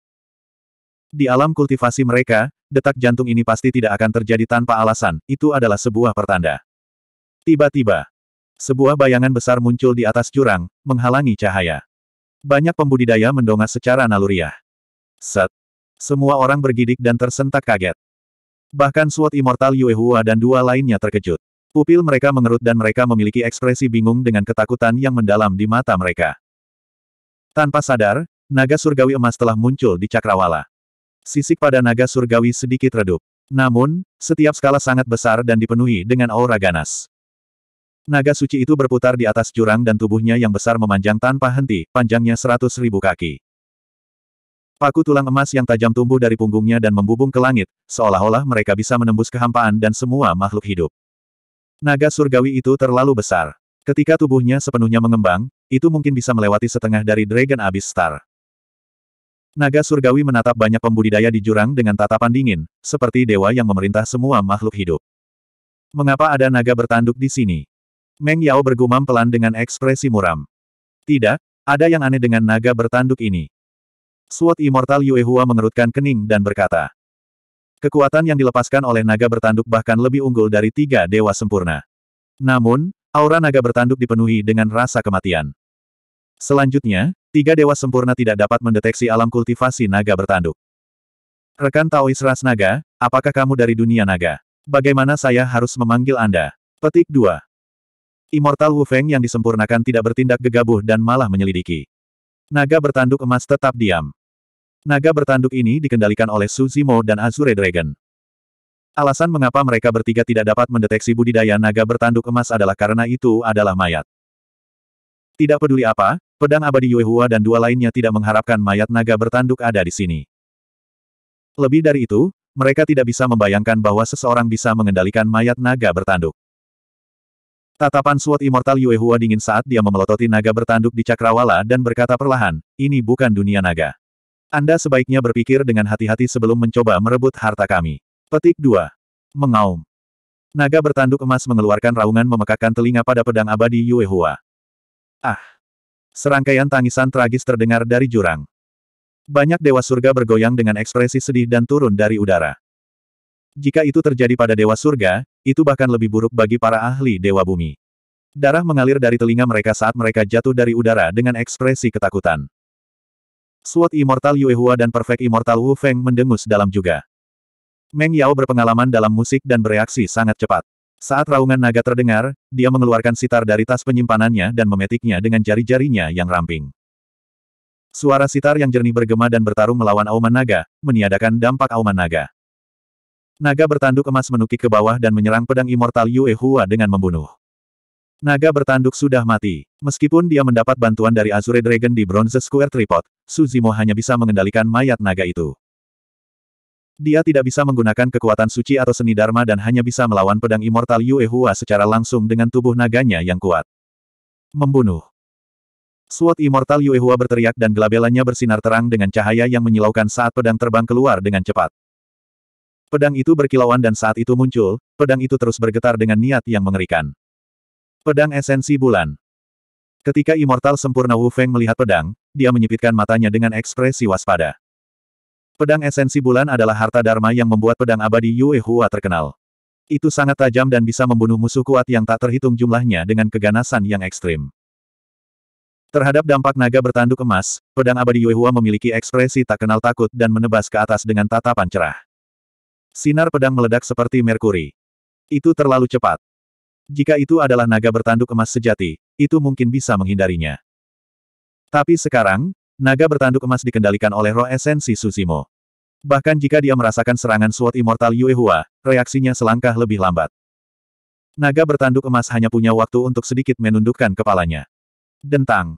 Di alam kultivasi mereka, detak jantung ini pasti tidak akan terjadi tanpa alasan, itu adalah sebuah pertanda. Tiba-tiba, sebuah bayangan besar muncul di atas jurang, menghalangi cahaya. Banyak pembudidaya mendongak secara naluriah. Set. Semua orang bergidik dan tersentak kaget. Bahkan SWOT Immortal Yuehua dan dua lainnya terkejut. Pupil mereka mengerut dan mereka memiliki ekspresi bingung dengan ketakutan yang mendalam di mata mereka. Tanpa sadar, naga surgawi emas telah muncul di cakrawala. Sisik pada naga surgawi sedikit redup. Namun, setiap skala sangat besar dan dipenuhi dengan aura ganas. Naga suci itu berputar di atas jurang dan tubuhnya yang besar memanjang tanpa henti, panjangnya seratus ribu kaki. Paku tulang emas yang tajam tumbuh dari punggungnya dan membubung ke langit, seolah-olah mereka bisa menembus kehampaan dan semua makhluk hidup. Naga surgawi itu terlalu besar. Ketika tubuhnya sepenuhnya mengembang, itu mungkin bisa melewati setengah dari Dragon Abyss Star. Naga surgawi menatap banyak pembudidaya di jurang dengan tatapan dingin, seperti dewa yang memerintah semua makhluk hidup. Mengapa ada naga bertanduk di sini? Meng Yao bergumam pelan dengan ekspresi muram. Tidak, ada yang aneh dengan naga bertanduk ini. Suot Immortal Yue Hua mengerutkan kening dan berkata. Kekuatan yang dilepaskan oleh naga bertanduk bahkan lebih unggul dari tiga dewa sempurna. Namun, aura naga bertanduk dipenuhi dengan rasa kematian. Selanjutnya, tiga dewa sempurna tidak dapat mendeteksi alam kultivasi naga bertanduk. Rekan Taois Ras Naga, apakah kamu dari dunia naga? Bagaimana saya harus memanggil Anda? Petik 2. Immortal Wu Feng yang disempurnakan tidak bertindak gegabah dan malah menyelidiki. Naga bertanduk emas tetap diam. Naga bertanduk ini dikendalikan oleh Su Zimo dan Azure Dragon. Alasan mengapa mereka bertiga tidak dapat mendeteksi budidaya naga bertanduk emas adalah karena itu adalah mayat. Tidak peduli apa, pedang abadi Yuehua dan dua lainnya tidak mengharapkan mayat naga bertanduk ada di sini. Lebih dari itu, mereka tidak bisa membayangkan bahwa seseorang bisa mengendalikan mayat naga bertanduk. Tatapan Sword Immortal Yue Hua dingin saat dia memelototi naga bertanduk di cakrawala dan berkata perlahan, ini bukan dunia naga. Anda sebaiknya berpikir dengan hati-hati sebelum mencoba merebut harta kami. Petik 2. Mengaum. Naga bertanduk emas mengeluarkan raungan memekakkan telinga pada pedang abadi Yue Hua. Ah! Serangkaian tangisan tragis terdengar dari jurang. Banyak dewa surga bergoyang dengan ekspresi sedih dan turun dari udara. Jika itu terjadi pada dewa surga, itu bahkan lebih buruk bagi para ahli Dewa Bumi. Darah mengalir dari telinga mereka saat mereka jatuh dari udara dengan ekspresi ketakutan. Suat Immortal Yuehua dan Perfect Immortal Wu Feng mendengus dalam juga. Meng Yao berpengalaman dalam musik dan bereaksi sangat cepat. Saat raungan naga terdengar, dia mengeluarkan sitar dari tas penyimpanannya dan memetiknya dengan jari-jarinya yang ramping. Suara sitar yang jernih bergema dan bertarung melawan auman naga, meniadakan dampak auman naga. Naga bertanduk emas menukik ke bawah dan menyerang pedang immortal Yue Hua dengan membunuh. Naga bertanduk sudah mati. Meskipun dia mendapat bantuan dari Azure Dragon di Bronze Square Tripod, Suzimo hanya bisa mengendalikan mayat naga itu. Dia tidak bisa menggunakan kekuatan suci atau seni dharma dan hanya bisa melawan pedang immortal Yue Hua secara langsung dengan tubuh naganya yang kuat. Membunuh. Sword immortal Yuehua berteriak dan gelabelannya bersinar terang dengan cahaya yang menyilaukan saat pedang terbang keluar dengan cepat. Pedang itu berkilauan dan saat itu muncul, pedang itu terus bergetar dengan niat yang mengerikan. Pedang esensi bulan. Ketika Immortal Sempurna Wu Feng melihat pedang, dia menyipitkan matanya dengan ekspresi waspada. Pedang esensi bulan adalah harta dharma yang membuat pedang abadi Yue Hua terkenal. Itu sangat tajam dan bisa membunuh musuh kuat yang tak terhitung jumlahnya dengan keganasan yang ekstrim. Terhadap dampak naga bertanduk emas, pedang abadi Yue Hua memiliki ekspresi tak kenal takut dan menebas ke atas dengan tatapan cerah. Sinar pedang meledak seperti merkuri. Itu terlalu cepat. Jika itu adalah naga bertanduk emas sejati, itu mungkin bisa menghindarinya. Tapi sekarang, naga bertanduk emas dikendalikan oleh roh esensi Susimo. Bahkan jika dia merasakan serangan SWOT Immortal Yuehua, reaksinya selangkah lebih lambat. Naga bertanduk emas hanya punya waktu untuk sedikit menundukkan kepalanya. Dentang.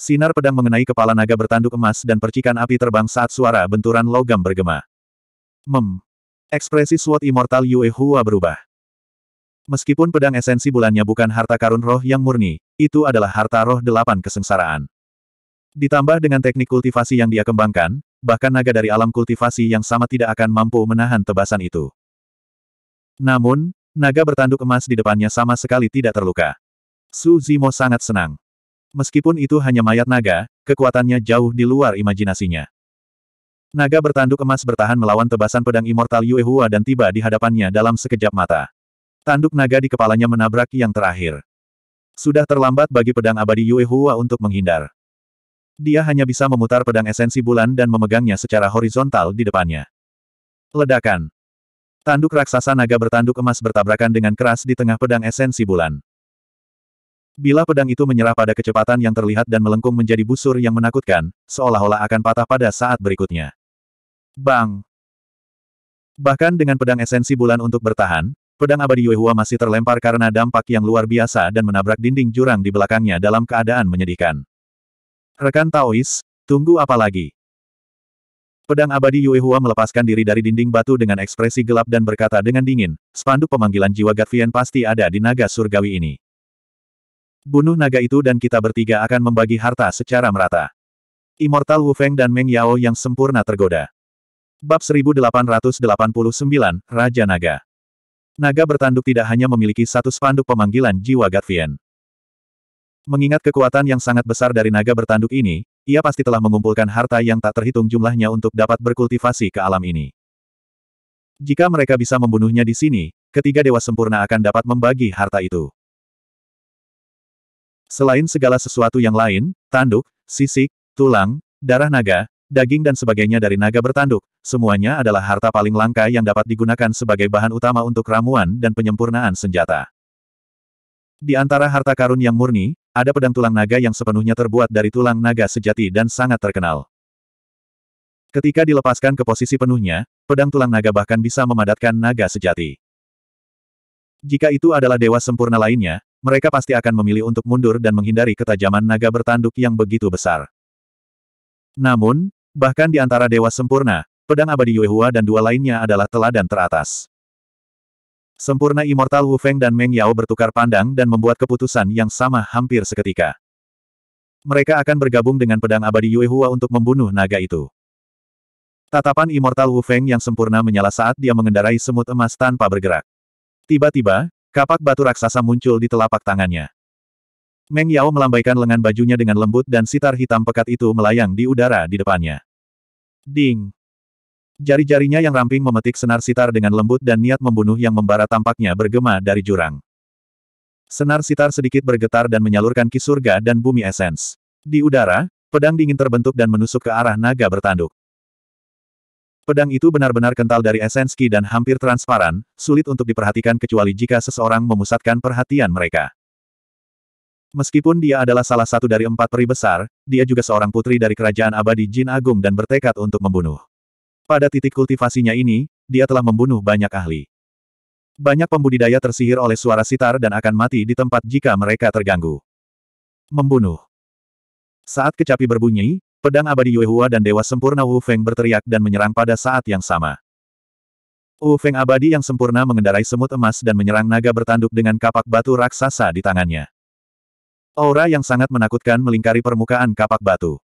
Sinar pedang mengenai kepala naga bertanduk emas dan percikan api terbang saat suara benturan logam bergema. Mem. Ekspresi Sword Immortal Yue Hua berubah. Meskipun pedang esensi bulannya bukan harta karun roh yang murni, itu adalah harta roh delapan kesengsaraan. Ditambah dengan teknik kultivasi yang dia kembangkan, bahkan naga dari alam kultivasi yang sama tidak akan mampu menahan tebasan itu. Namun, naga bertanduk emas di depannya sama sekali tidak terluka. Su Zimo sangat senang. Meskipun itu hanya mayat naga, kekuatannya jauh di luar imajinasinya. Naga bertanduk emas bertahan melawan tebasan pedang Immortal Yuehua dan tiba di hadapannya dalam sekejap mata. Tanduk naga di kepalanya menabrak yang terakhir. Sudah terlambat bagi pedang abadi Yuehua untuk menghindar. Dia hanya bisa memutar pedang esensi bulan dan memegangnya secara horizontal di depannya. Ledakan. Tanduk raksasa naga bertanduk emas bertabrakan dengan keras di tengah pedang esensi bulan. Bila pedang itu menyerah pada kecepatan yang terlihat dan melengkung menjadi busur yang menakutkan, seolah-olah akan patah pada saat berikutnya. Bang! Bahkan dengan pedang esensi bulan untuk bertahan, pedang abadi Yuehua masih terlempar karena dampak yang luar biasa dan menabrak dinding jurang di belakangnya dalam keadaan menyedihkan. Rekan Taois, tunggu apa lagi? Pedang abadi Yuehua melepaskan diri dari dinding batu dengan ekspresi gelap dan berkata dengan dingin, spanduk pemanggilan jiwa Gatvian pasti ada di naga surgawi ini. Bunuh naga itu dan kita bertiga akan membagi harta secara merata. Immortal Wu Feng dan Meng Yao yang sempurna tergoda. Bab 1889, Raja Naga Naga bertanduk tidak hanya memiliki satu spanduk pemanggilan jiwa Gatvian. Mengingat kekuatan yang sangat besar dari naga bertanduk ini, ia pasti telah mengumpulkan harta yang tak terhitung jumlahnya untuk dapat berkultivasi ke alam ini. Jika mereka bisa membunuhnya di sini, ketiga dewa sempurna akan dapat membagi harta itu. Selain segala sesuatu yang lain, tanduk, sisik, tulang, darah naga, daging dan sebagainya dari naga bertanduk, semuanya adalah harta paling langka yang dapat digunakan sebagai bahan utama untuk ramuan dan penyempurnaan senjata. Di antara harta karun yang murni, ada pedang tulang naga yang sepenuhnya terbuat dari tulang naga sejati dan sangat terkenal. Ketika dilepaskan ke posisi penuhnya, pedang tulang naga bahkan bisa memadatkan naga sejati. Jika itu adalah dewa sempurna lainnya, mereka pasti akan memilih untuk mundur dan menghindari ketajaman naga bertanduk yang begitu besar. Namun, Bahkan di antara dewa sempurna, pedang abadi Yuehua dan dua lainnya adalah teladan teratas. Sempurna Immortal Wu Feng dan Meng Yao bertukar pandang dan membuat keputusan yang sama hampir seketika. Mereka akan bergabung dengan pedang abadi Yuehua untuk membunuh naga itu. Tatapan Immortal Wu Feng yang sempurna menyala saat dia mengendarai semut emas tanpa bergerak. Tiba-tiba, kapak batu raksasa muncul di telapak tangannya. Meng Yao melambaikan lengan bajunya dengan lembut dan sitar hitam pekat itu melayang di udara di depannya. Ding! Jari-jarinya yang ramping memetik senar sitar dengan lembut dan niat membunuh yang membara tampaknya bergema dari jurang. Senar sitar sedikit bergetar dan menyalurkan ki surga dan bumi esens. Di udara, pedang dingin terbentuk dan menusuk ke arah naga bertanduk. Pedang itu benar-benar kental dari esenski dan hampir transparan, sulit untuk diperhatikan kecuali jika seseorang memusatkan perhatian mereka. Meskipun dia adalah salah satu dari empat peri besar, dia juga seorang putri dari kerajaan abadi Jin Agung dan bertekad untuk membunuh. Pada titik kultivasinya ini, dia telah membunuh banyak ahli. Banyak pembudidaya tersihir oleh suara sitar dan akan mati di tempat jika mereka terganggu. Membunuh. Saat kecapi berbunyi, pedang abadi Yuehua dan Dewa Sempurna Wu Feng berteriak dan menyerang pada saat yang sama. Wu Feng abadi yang sempurna mengendarai semut emas dan menyerang naga bertanduk dengan kapak batu raksasa di tangannya. Aura yang sangat menakutkan melingkari permukaan kapak batu.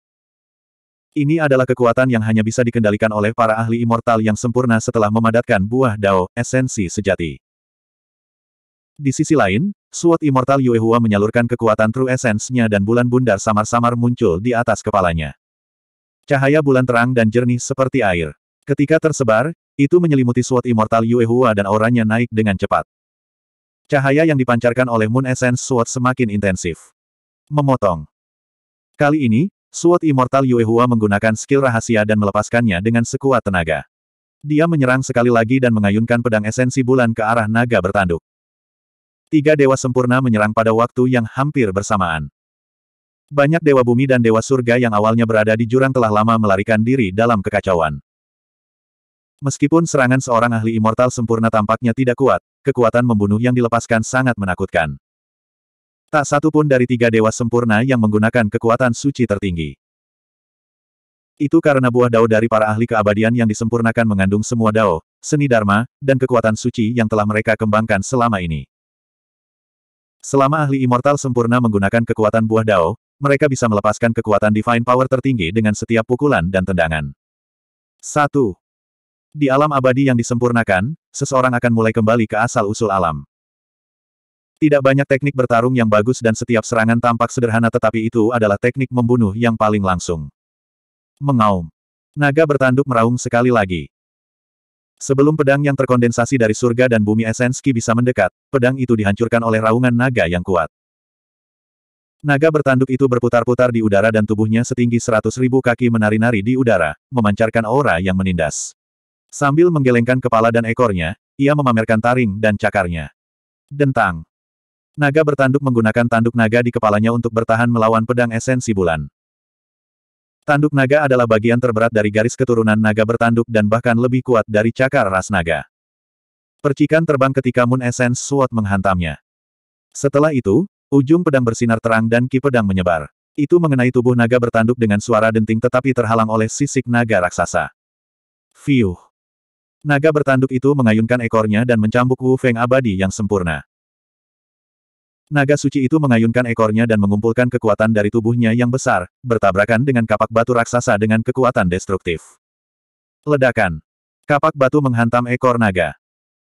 Ini adalah kekuatan yang hanya bisa dikendalikan oleh para ahli immortal yang sempurna setelah memadatkan buah dao, esensi sejati. Di sisi lain, suot Immortal Yuehua menyalurkan kekuatan True Essence-nya dan bulan bundar samar-samar muncul di atas kepalanya. Cahaya bulan terang dan jernih seperti air. Ketika tersebar, itu menyelimuti suot Immortal Yuehua dan auranya naik dengan cepat. Cahaya yang dipancarkan oleh Moon Essence suot semakin intensif. Memotong. Kali ini, Sword Immortal Yuehua menggunakan skill rahasia dan melepaskannya dengan sekuat tenaga. Dia menyerang sekali lagi dan mengayunkan pedang esensi bulan ke arah naga bertanduk. Tiga dewa sempurna menyerang pada waktu yang hampir bersamaan. Banyak dewa bumi dan dewa surga yang awalnya berada di jurang telah lama melarikan diri dalam kekacauan. Meskipun serangan seorang ahli immortal sempurna tampaknya tidak kuat, kekuatan membunuh yang dilepaskan sangat menakutkan. Tak satu pun dari tiga dewa sempurna yang menggunakan kekuatan suci tertinggi. Itu karena buah dao dari para ahli keabadian yang disempurnakan mengandung semua dao, seni dharma, dan kekuatan suci yang telah mereka kembangkan selama ini. Selama ahli immortal sempurna menggunakan kekuatan buah dao, mereka bisa melepaskan kekuatan divine power tertinggi dengan setiap pukulan dan tendangan. 1. Di alam abadi yang disempurnakan, seseorang akan mulai kembali ke asal-usul alam. Tidak banyak teknik bertarung yang bagus dan setiap serangan tampak sederhana tetapi itu adalah teknik membunuh yang paling langsung. Mengaum. Naga bertanduk meraung sekali lagi. Sebelum pedang yang terkondensasi dari surga dan bumi esenski bisa mendekat, pedang itu dihancurkan oleh raungan naga yang kuat. Naga bertanduk itu berputar-putar di udara dan tubuhnya setinggi seratus ribu kaki menari-nari di udara, memancarkan aura yang menindas. Sambil menggelengkan kepala dan ekornya, ia memamerkan taring dan cakarnya. Dentang. Naga bertanduk menggunakan tanduk naga di kepalanya untuk bertahan melawan pedang esensi bulan. Tanduk naga adalah bagian terberat dari garis keturunan naga bertanduk dan bahkan lebih kuat dari cakar ras naga. Percikan terbang ketika Moon Essence Sword menghantamnya. Setelah itu, ujung pedang bersinar terang dan ki pedang menyebar. Itu mengenai tubuh naga bertanduk dengan suara denting tetapi terhalang oleh sisik naga raksasa. Fiuh. Naga bertanduk itu mengayunkan ekornya dan mencambuk Wu Feng abadi yang sempurna. Naga suci itu mengayunkan ekornya dan mengumpulkan kekuatan dari tubuhnya yang besar, bertabrakan dengan kapak batu raksasa dengan kekuatan destruktif. Ledakan. Kapak batu menghantam ekor naga.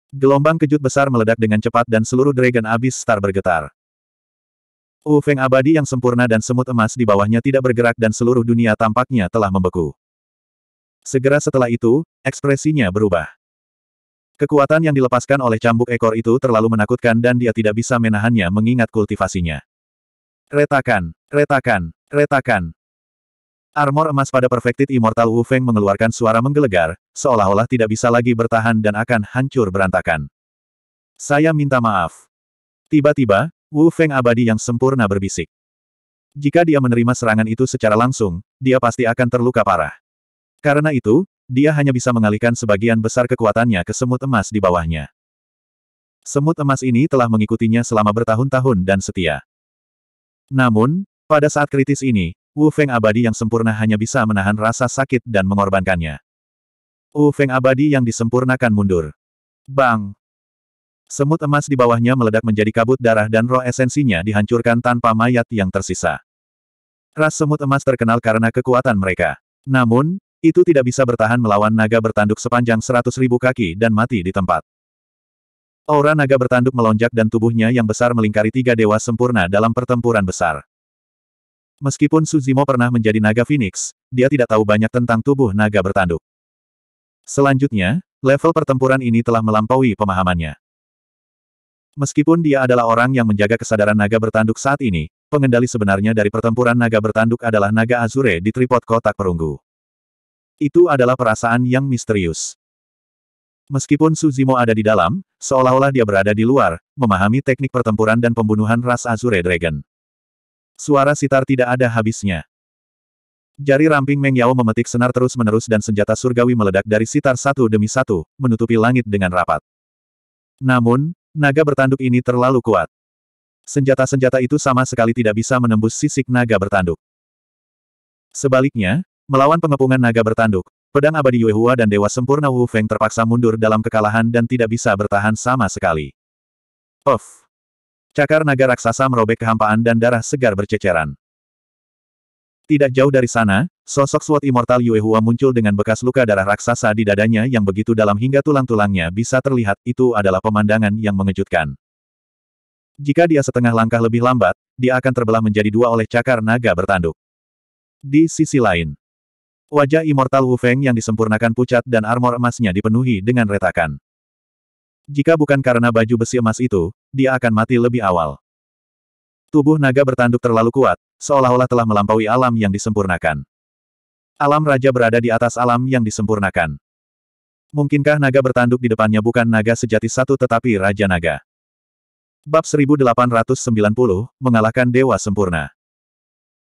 Gelombang kejut besar meledak dengan cepat dan seluruh Dragon Abyss Star bergetar. Ufeng abadi yang sempurna dan semut emas di bawahnya tidak bergerak dan seluruh dunia tampaknya telah membeku. Segera setelah itu, ekspresinya berubah. Kekuatan yang dilepaskan oleh cambuk ekor itu terlalu menakutkan dan dia tidak bisa menahannya mengingat kultivasinya. Retakan, retakan, retakan. Armor emas pada Perfected Immortal Wu Feng mengeluarkan suara menggelegar, seolah-olah tidak bisa lagi bertahan dan akan hancur berantakan. Saya minta maaf. Tiba-tiba, Wu Feng abadi yang sempurna berbisik. Jika dia menerima serangan itu secara langsung, dia pasti akan terluka parah. Karena itu, dia hanya bisa mengalihkan sebagian besar kekuatannya ke semut emas di bawahnya. Semut emas ini telah mengikutinya selama bertahun-tahun dan setia. Namun, pada saat kritis ini, Wu Feng abadi yang sempurna hanya bisa menahan rasa sakit dan mengorbankannya. Wu Feng abadi yang disempurnakan mundur. Bang! Semut emas di bawahnya meledak menjadi kabut darah dan roh esensinya dihancurkan tanpa mayat yang tersisa. Ras semut emas terkenal karena kekuatan mereka. Namun, itu tidak bisa bertahan melawan naga bertanduk sepanjang seratus ribu kaki dan mati di tempat. Aura naga bertanduk melonjak dan tubuhnya yang besar melingkari tiga dewa sempurna dalam pertempuran besar. Meskipun Suzimo pernah menjadi naga Phoenix, dia tidak tahu banyak tentang tubuh naga bertanduk. Selanjutnya, level pertempuran ini telah melampaui pemahamannya. Meskipun dia adalah orang yang menjaga kesadaran naga bertanduk saat ini, pengendali sebenarnya dari pertempuran naga bertanduk adalah naga Azure di tripod kotak perunggu. Itu adalah perasaan yang misterius. Meskipun Suzimo ada di dalam, seolah-olah dia berada di luar, memahami teknik pertempuran dan pembunuhan ras Azure Dragon. Suara sitar tidak ada habisnya. Jari ramping Meng Yao memetik senar terus-menerus dan senjata surgawi meledak dari sitar satu demi satu, menutupi langit dengan rapat. Namun, naga bertanduk ini terlalu kuat. Senjata-senjata itu sama sekali tidak bisa menembus sisik naga bertanduk. Sebaliknya, Melawan pengepungan naga bertanduk, pedang abadi Yuehua dan Dewa Sempurna Wu Feng terpaksa mundur dalam kekalahan dan tidak bisa bertahan sama sekali. Of! Cakar naga raksasa merobek kehampaan dan darah segar berceceran. Tidak jauh dari sana, sosok SWAT Immortal Yuehua muncul dengan bekas luka darah raksasa di dadanya yang begitu dalam hingga tulang-tulangnya bisa terlihat, itu adalah pemandangan yang mengejutkan. Jika dia setengah langkah lebih lambat, dia akan terbelah menjadi dua oleh cakar naga bertanduk. Di sisi lain, Wajah Immortal Wu Feng yang disempurnakan pucat dan armor emasnya dipenuhi dengan retakan. Jika bukan karena baju besi emas itu, dia akan mati lebih awal. Tubuh naga bertanduk terlalu kuat, seolah-olah telah melampaui alam yang disempurnakan. Alam raja berada di atas alam yang disempurnakan. Mungkinkah naga bertanduk di depannya bukan naga sejati satu tetapi raja naga? Bab 1890, mengalahkan dewa sempurna.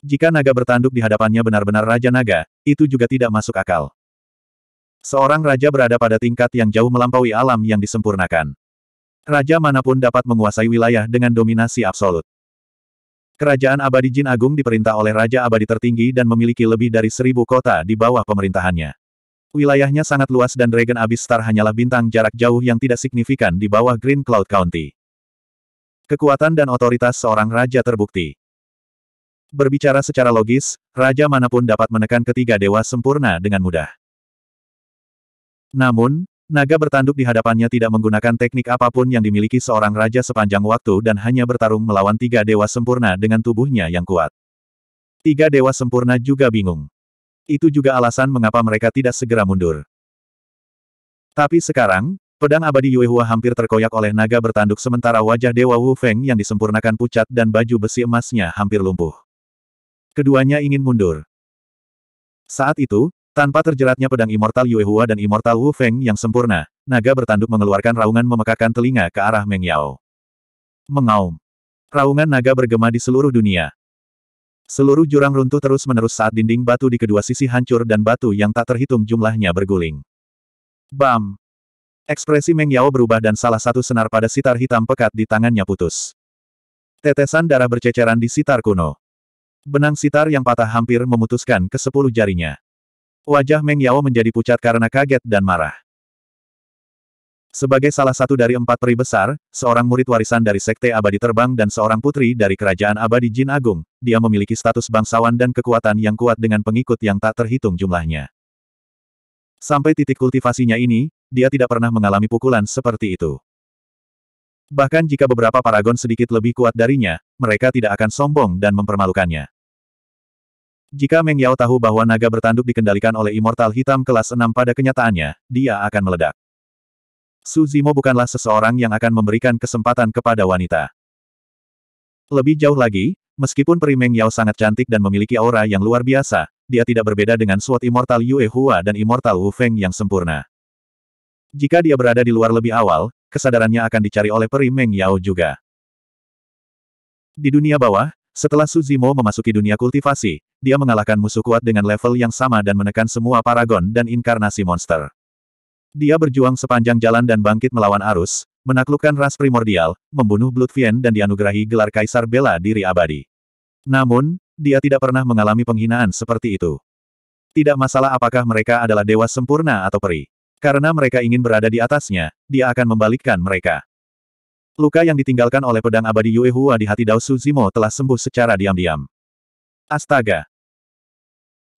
Jika naga bertanduk di hadapannya benar-benar Raja Naga, itu juga tidak masuk akal. Seorang raja berada pada tingkat yang jauh melampaui alam yang disempurnakan. Raja manapun dapat menguasai wilayah dengan dominasi absolut. Kerajaan abadi Jin Agung diperintah oleh Raja Abadi Tertinggi dan memiliki lebih dari seribu kota di bawah pemerintahannya. Wilayahnya sangat luas dan Dragon Abyss Star hanyalah bintang jarak jauh yang tidak signifikan di bawah Green Cloud County. Kekuatan dan otoritas seorang raja terbukti. Berbicara secara logis, raja manapun dapat menekan ketiga dewa sempurna dengan mudah. Namun, naga bertanduk di hadapannya tidak menggunakan teknik apapun yang dimiliki seorang raja sepanjang waktu dan hanya bertarung melawan tiga dewa sempurna dengan tubuhnya yang kuat. Tiga dewa sempurna juga bingung. Itu juga alasan mengapa mereka tidak segera mundur. Tapi sekarang, Pedang abadi Yuehua hampir terkoyak oleh naga bertanduk sementara wajah Dewa Wu Feng yang disempurnakan pucat dan baju besi emasnya hampir lumpuh. Keduanya ingin mundur. Saat itu, tanpa terjeratnya pedang Immortal Yuehua dan Immortal Wu Feng yang sempurna, naga bertanduk mengeluarkan raungan memekakan telinga ke arah Meng Yao. Mengaum. Raungan naga bergema di seluruh dunia. Seluruh jurang runtuh terus-menerus saat dinding batu di kedua sisi hancur dan batu yang tak terhitung jumlahnya berguling. Bam! Ekspresi Meng Yao berubah dan salah satu senar pada sitar hitam pekat di tangannya putus. Tetesan darah berceceran di sitar kuno. Benang sitar yang patah hampir memutuskan ke sepuluh jarinya. Wajah Meng Yao menjadi pucat karena kaget dan marah. Sebagai salah satu dari empat peri besar, seorang murid warisan dari Sekte Abadi Terbang dan seorang putri dari Kerajaan Abadi Jin Agung, dia memiliki status bangsawan dan kekuatan yang kuat dengan pengikut yang tak terhitung jumlahnya. Sampai titik kultivasinya ini, dia tidak pernah mengalami pukulan seperti itu. Bahkan jika beberapa paragon sedikit lebih kuat darinya, mereka tidak akan sombong dan mempermalukannya. Jika Meng Yao tahu bahwa naga bertanduk dikendalikan oleh Immortal Hitam kelas 6 pada kenyataannya, dia akan meledak. Su Zimo bukanlah seseorang yang akan memberikan kesempatan kepada wanita. Lebih jauh lagi, meskipun peri Meng Yao sangat cantik dan memiliki aura yang luar biasa, dia tidak berbeda dengan suat Immortal Yue Hua dan Immortal Wu Feng yang sempurna. Jika dia berada di luar lebih awal, kesadarannya akan dicari oleh peri Meng Yao juga. Di dunia bawah, setelah Su Zimo memasuki dunia kultivasi, dia mengalahkan musuh kuat dengan level yang sama dan menekan semua paragon dan inkarnasi monster. Dia berjuang sepanjang jalan dan bangkit melawan arus, menaklukkan ras primordial, membunuh Bloodvien dan dianugerahi gelar Kaisar Bela Diri Abadi. Namun, dia tidak pernah mengalami penghinaan seperti itu. Tidak masalah apakah mereka adalah dewa sempurna atau peri. Karena mereka ingin berada di atasnya, dia akan membalikkan mereka. Luka yang ditinggalkan oleh pedang abadi Yue Hua di hati Dao Suzimo telah sembuh secara diam-diam. Astaga!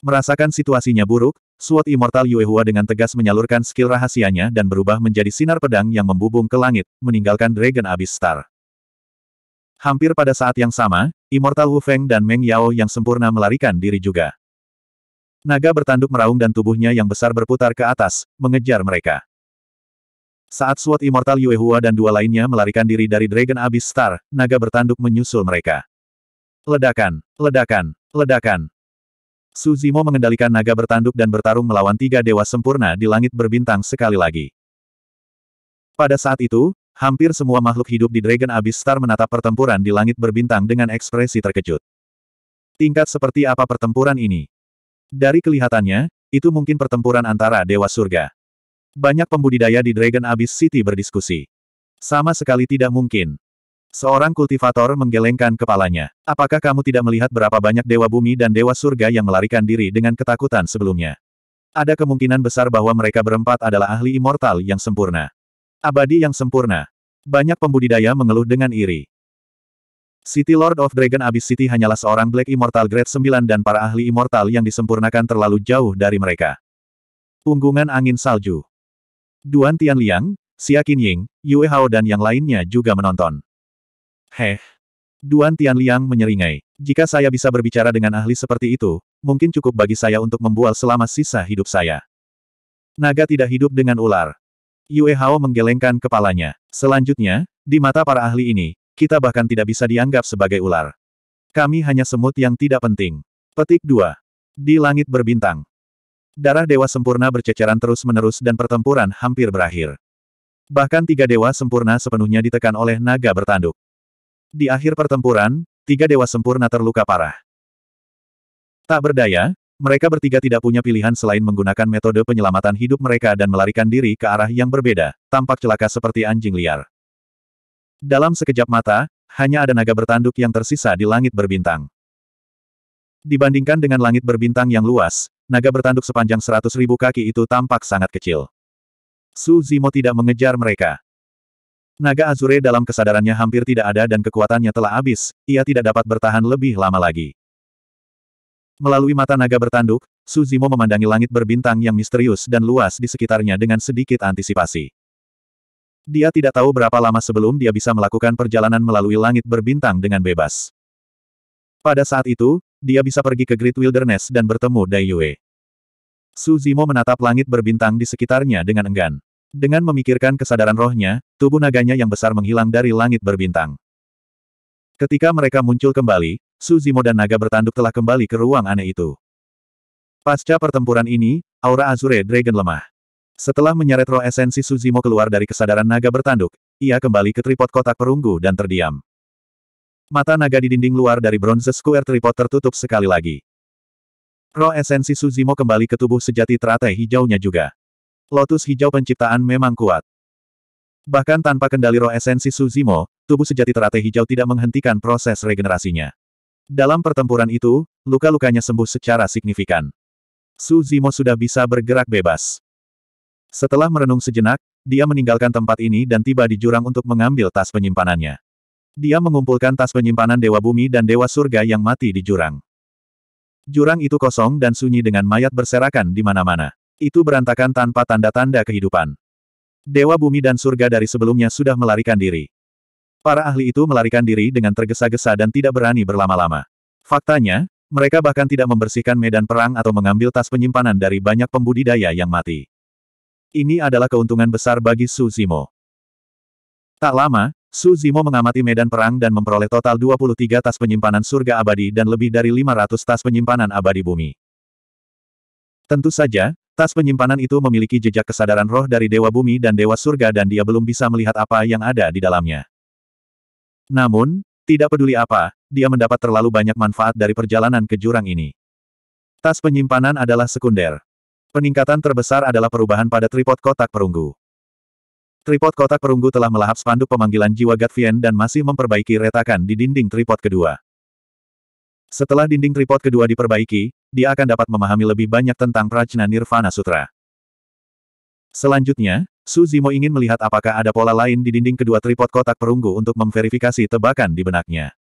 Merasakan situasinya buruk, Sword Immortal Yue Hua dengan tegas menyalurkan skill rahasianya dan berubah menjadi sinar pedang yang membubung ke langit, meninggalkan Dragon Abyss Star. Hampir pada saat yang sama, Immortal Wu Feng dan Meng Yao yang sempurna melarikan diri juga. Naga bertanduk meraung dan tubuhnya yang besar berputar ke atas, mengejar mereka. Saat SWAT Immortal Yuehua dan dua lainnya melarikan diri dari Dragon Abyss Star, naga bertanduk menyusul mereka. Ledakan, ledakan, ledakan. Suzimo mengendalikan naga bertanduk dan bertarung melawan tiga dewa sempurna di langit berbintang sekali lagi. Pada saat itu, hampir semua makhluk hidup di Dragon Abyss Star menatap pertempuran di langit berbintang dengan ekspresi terkejut. Tingkat seperti apa pertempuran ini? Dari kelihatannya, itu mungkin pertempuran antara Dewa Surga. Banyak pembudidaya di Dragon Abyss City berdiskusi. Sama sekali tidak mungkin. Seorang kultivator menggelengkan kepalanya. Apakah kamu tidak melihat berapa banyak Dewa Bumi dan Dewa Surga yang melarikan diri dengan ketakutan sebelumnya? Ada kemungkinan besar bahwa mereka berempat adalah ahli immortal yang sempurna. Abadi yang sempurna. Banyak pembudidaya mengeluh dengan iri. City Lord of Dragon Abyss City hanyalah seorang Black Immortal Grade 9 dan para ahli immortal yang disempurnakan terlalu jauh dari mereka. Punggungan angin salju. Duan Tianliang, Xia Qinying, Yue Hao dan yang lainnya juga menonton. Heh. Duan Tianliang menyeringai. Jika saya bisa berbicara dengan ahli seperti itu, mungkin cukup bagi saya untuk membual selama sisa hidup saya. Naga tidak hidup dengan ular. Yue Hao menggelengkan kepalanya. Selanjutnya, di mata para ahli ini, kita bahkan tidak bisa dianggap sebagai ular. Kami hanya semut yang tidak penting. Petik 2. Di langit berbintang. Darah dewa sempurna berceceran terus-menerus dan pertempuran hampir berakhir. Bahkan tiga dewa sempurna sepenuhnya ditekan oleh naga bertanduk. Di akhir pertempuran, tiga dewa sempurna terluka parah. Tak berdaya, mereka bertiga tidak punya pilihan selain menggunakan metode penyelamatan hidup mereka dan melarikan diri ke arah yang berbeda, tampak celaka seperti anjing liar. Dalam sekejap mata, hanya ada naga bertanduk yang tersisa di langit berbintang. Dibandingkan dengan langit berbintang yang luas, naga bertanduk sepanjang seratus ribu kaki itu tampak sangat kecil. Su Zimo tidak mengejar mereka. Naga Azure dalam kesadarannya hampir tidak ada dan kekuatannya telah habis, ia tidak dapat bertahan lebih lama lagi. Melalui mata naga bertanduk, Su Zimo memandangi langit berbintang yang misterius dan luas di sekitarnya dengan sedikit antisipasi. Dia tidak tahu berapa lama sebelum dia bisa melakukan perjalanan melalui langit berbintang dengan bebas. Pada saat itu, dia bisa pergi ke Great Wilderness dan bertemu Dai Yue. Su Zimo menatap langit berbintang di sekitarnya dengan enggan. Dengan memikirkan kesadaran rohnya, tubuh naganya yang besar menghilang dari langit berbintang. Ketika mereka muncul kembali, Su Zimo dan naga bertanduk telah kembali ke ruang aneh itu. Pasca pertempuran ini, aura Azure Dragon lemah. Setelah menyeret roh esensi Suzimo keluar dari kesadaran naga bertanduk, ia kembali ke tripod kotak perunggu dan terdiam. Mata naga di dinding luar dari bronze square tripod tertutup sekali lagi. Roh esensi Suzimo kembali ke tubuh sejati teratai hijaunya juga. Lotus hijau penciptaan memang kuat. Bahkan tanpa kendali roh esensi Suzimo, tubuh sejati teratai hijau tidak menghentikan proses regenerasinya. Dalam pertempuran itu, luka-lukanya sembuh secara signifikan. Suzimo sudah bisa bergerak bebas. Setelah merenung sejenak, dia meninggalkan tempat ini dan tiba di jurang untuk mengambil tas penyimpanannya. Dia mengumpulkan tas penyimpanan Dewa Bumi dan Dewa Surga yang mati di jurang. Jurang itu kosong dan sunyi dengan mayat berserakan di mana-mana. Itu berantakan tanpa tanda-tanda kehidupan. Dewa Bumi dan Surga dari sebelumnya sudah melarikan diri. Para ahli itu melarikan diri dengan tergesa-gesa dan tidak berani berlama-lama. Faktanya, mereka bahkan tidak membersihkan medan perang atau mengambil tas penyimpanan dari banyak pembudidaya yang mati. Ini adalah keuntungan besar bagi Su Zimo. Tak lama, Su Zimo mengamati medan perang dan memperoleh total 23 tas penyimpanan surga abadi dan lebih dari 500 tas penyimpanan abadi bumi. Tentu saja, tas penyimpanan itu memiliki jejak kesadaran roh dari Dewa Bumi dan Dewa Surga dan dia belum bisa melihat apa yang ada di dalamnya. Namun, tidak peduli apa, dia mendapat terlalu banyak manfaat dari perjalanan ke jurang ini. Tas penyimpanan adalah sekunder. Peningkatan terbesar adalah perubahan pada tripod kotak perunggu. Tripod kotak perunggu telah melahap spanduk pemanggilan jiwa Gatvian dan masih memperbaiki retakan di dinding tripod kedua. Setelah dinding tripod kedua diperbaiki, dia akan dapat memahami lebih banyak tentang Prajna Nirvana Sutra. Selanjutnya, Su Zimo ingin melihat apakah ada pola lain di dinding kedua tripod kotak perunggu untuk memverifikasi tebakan di benaknya.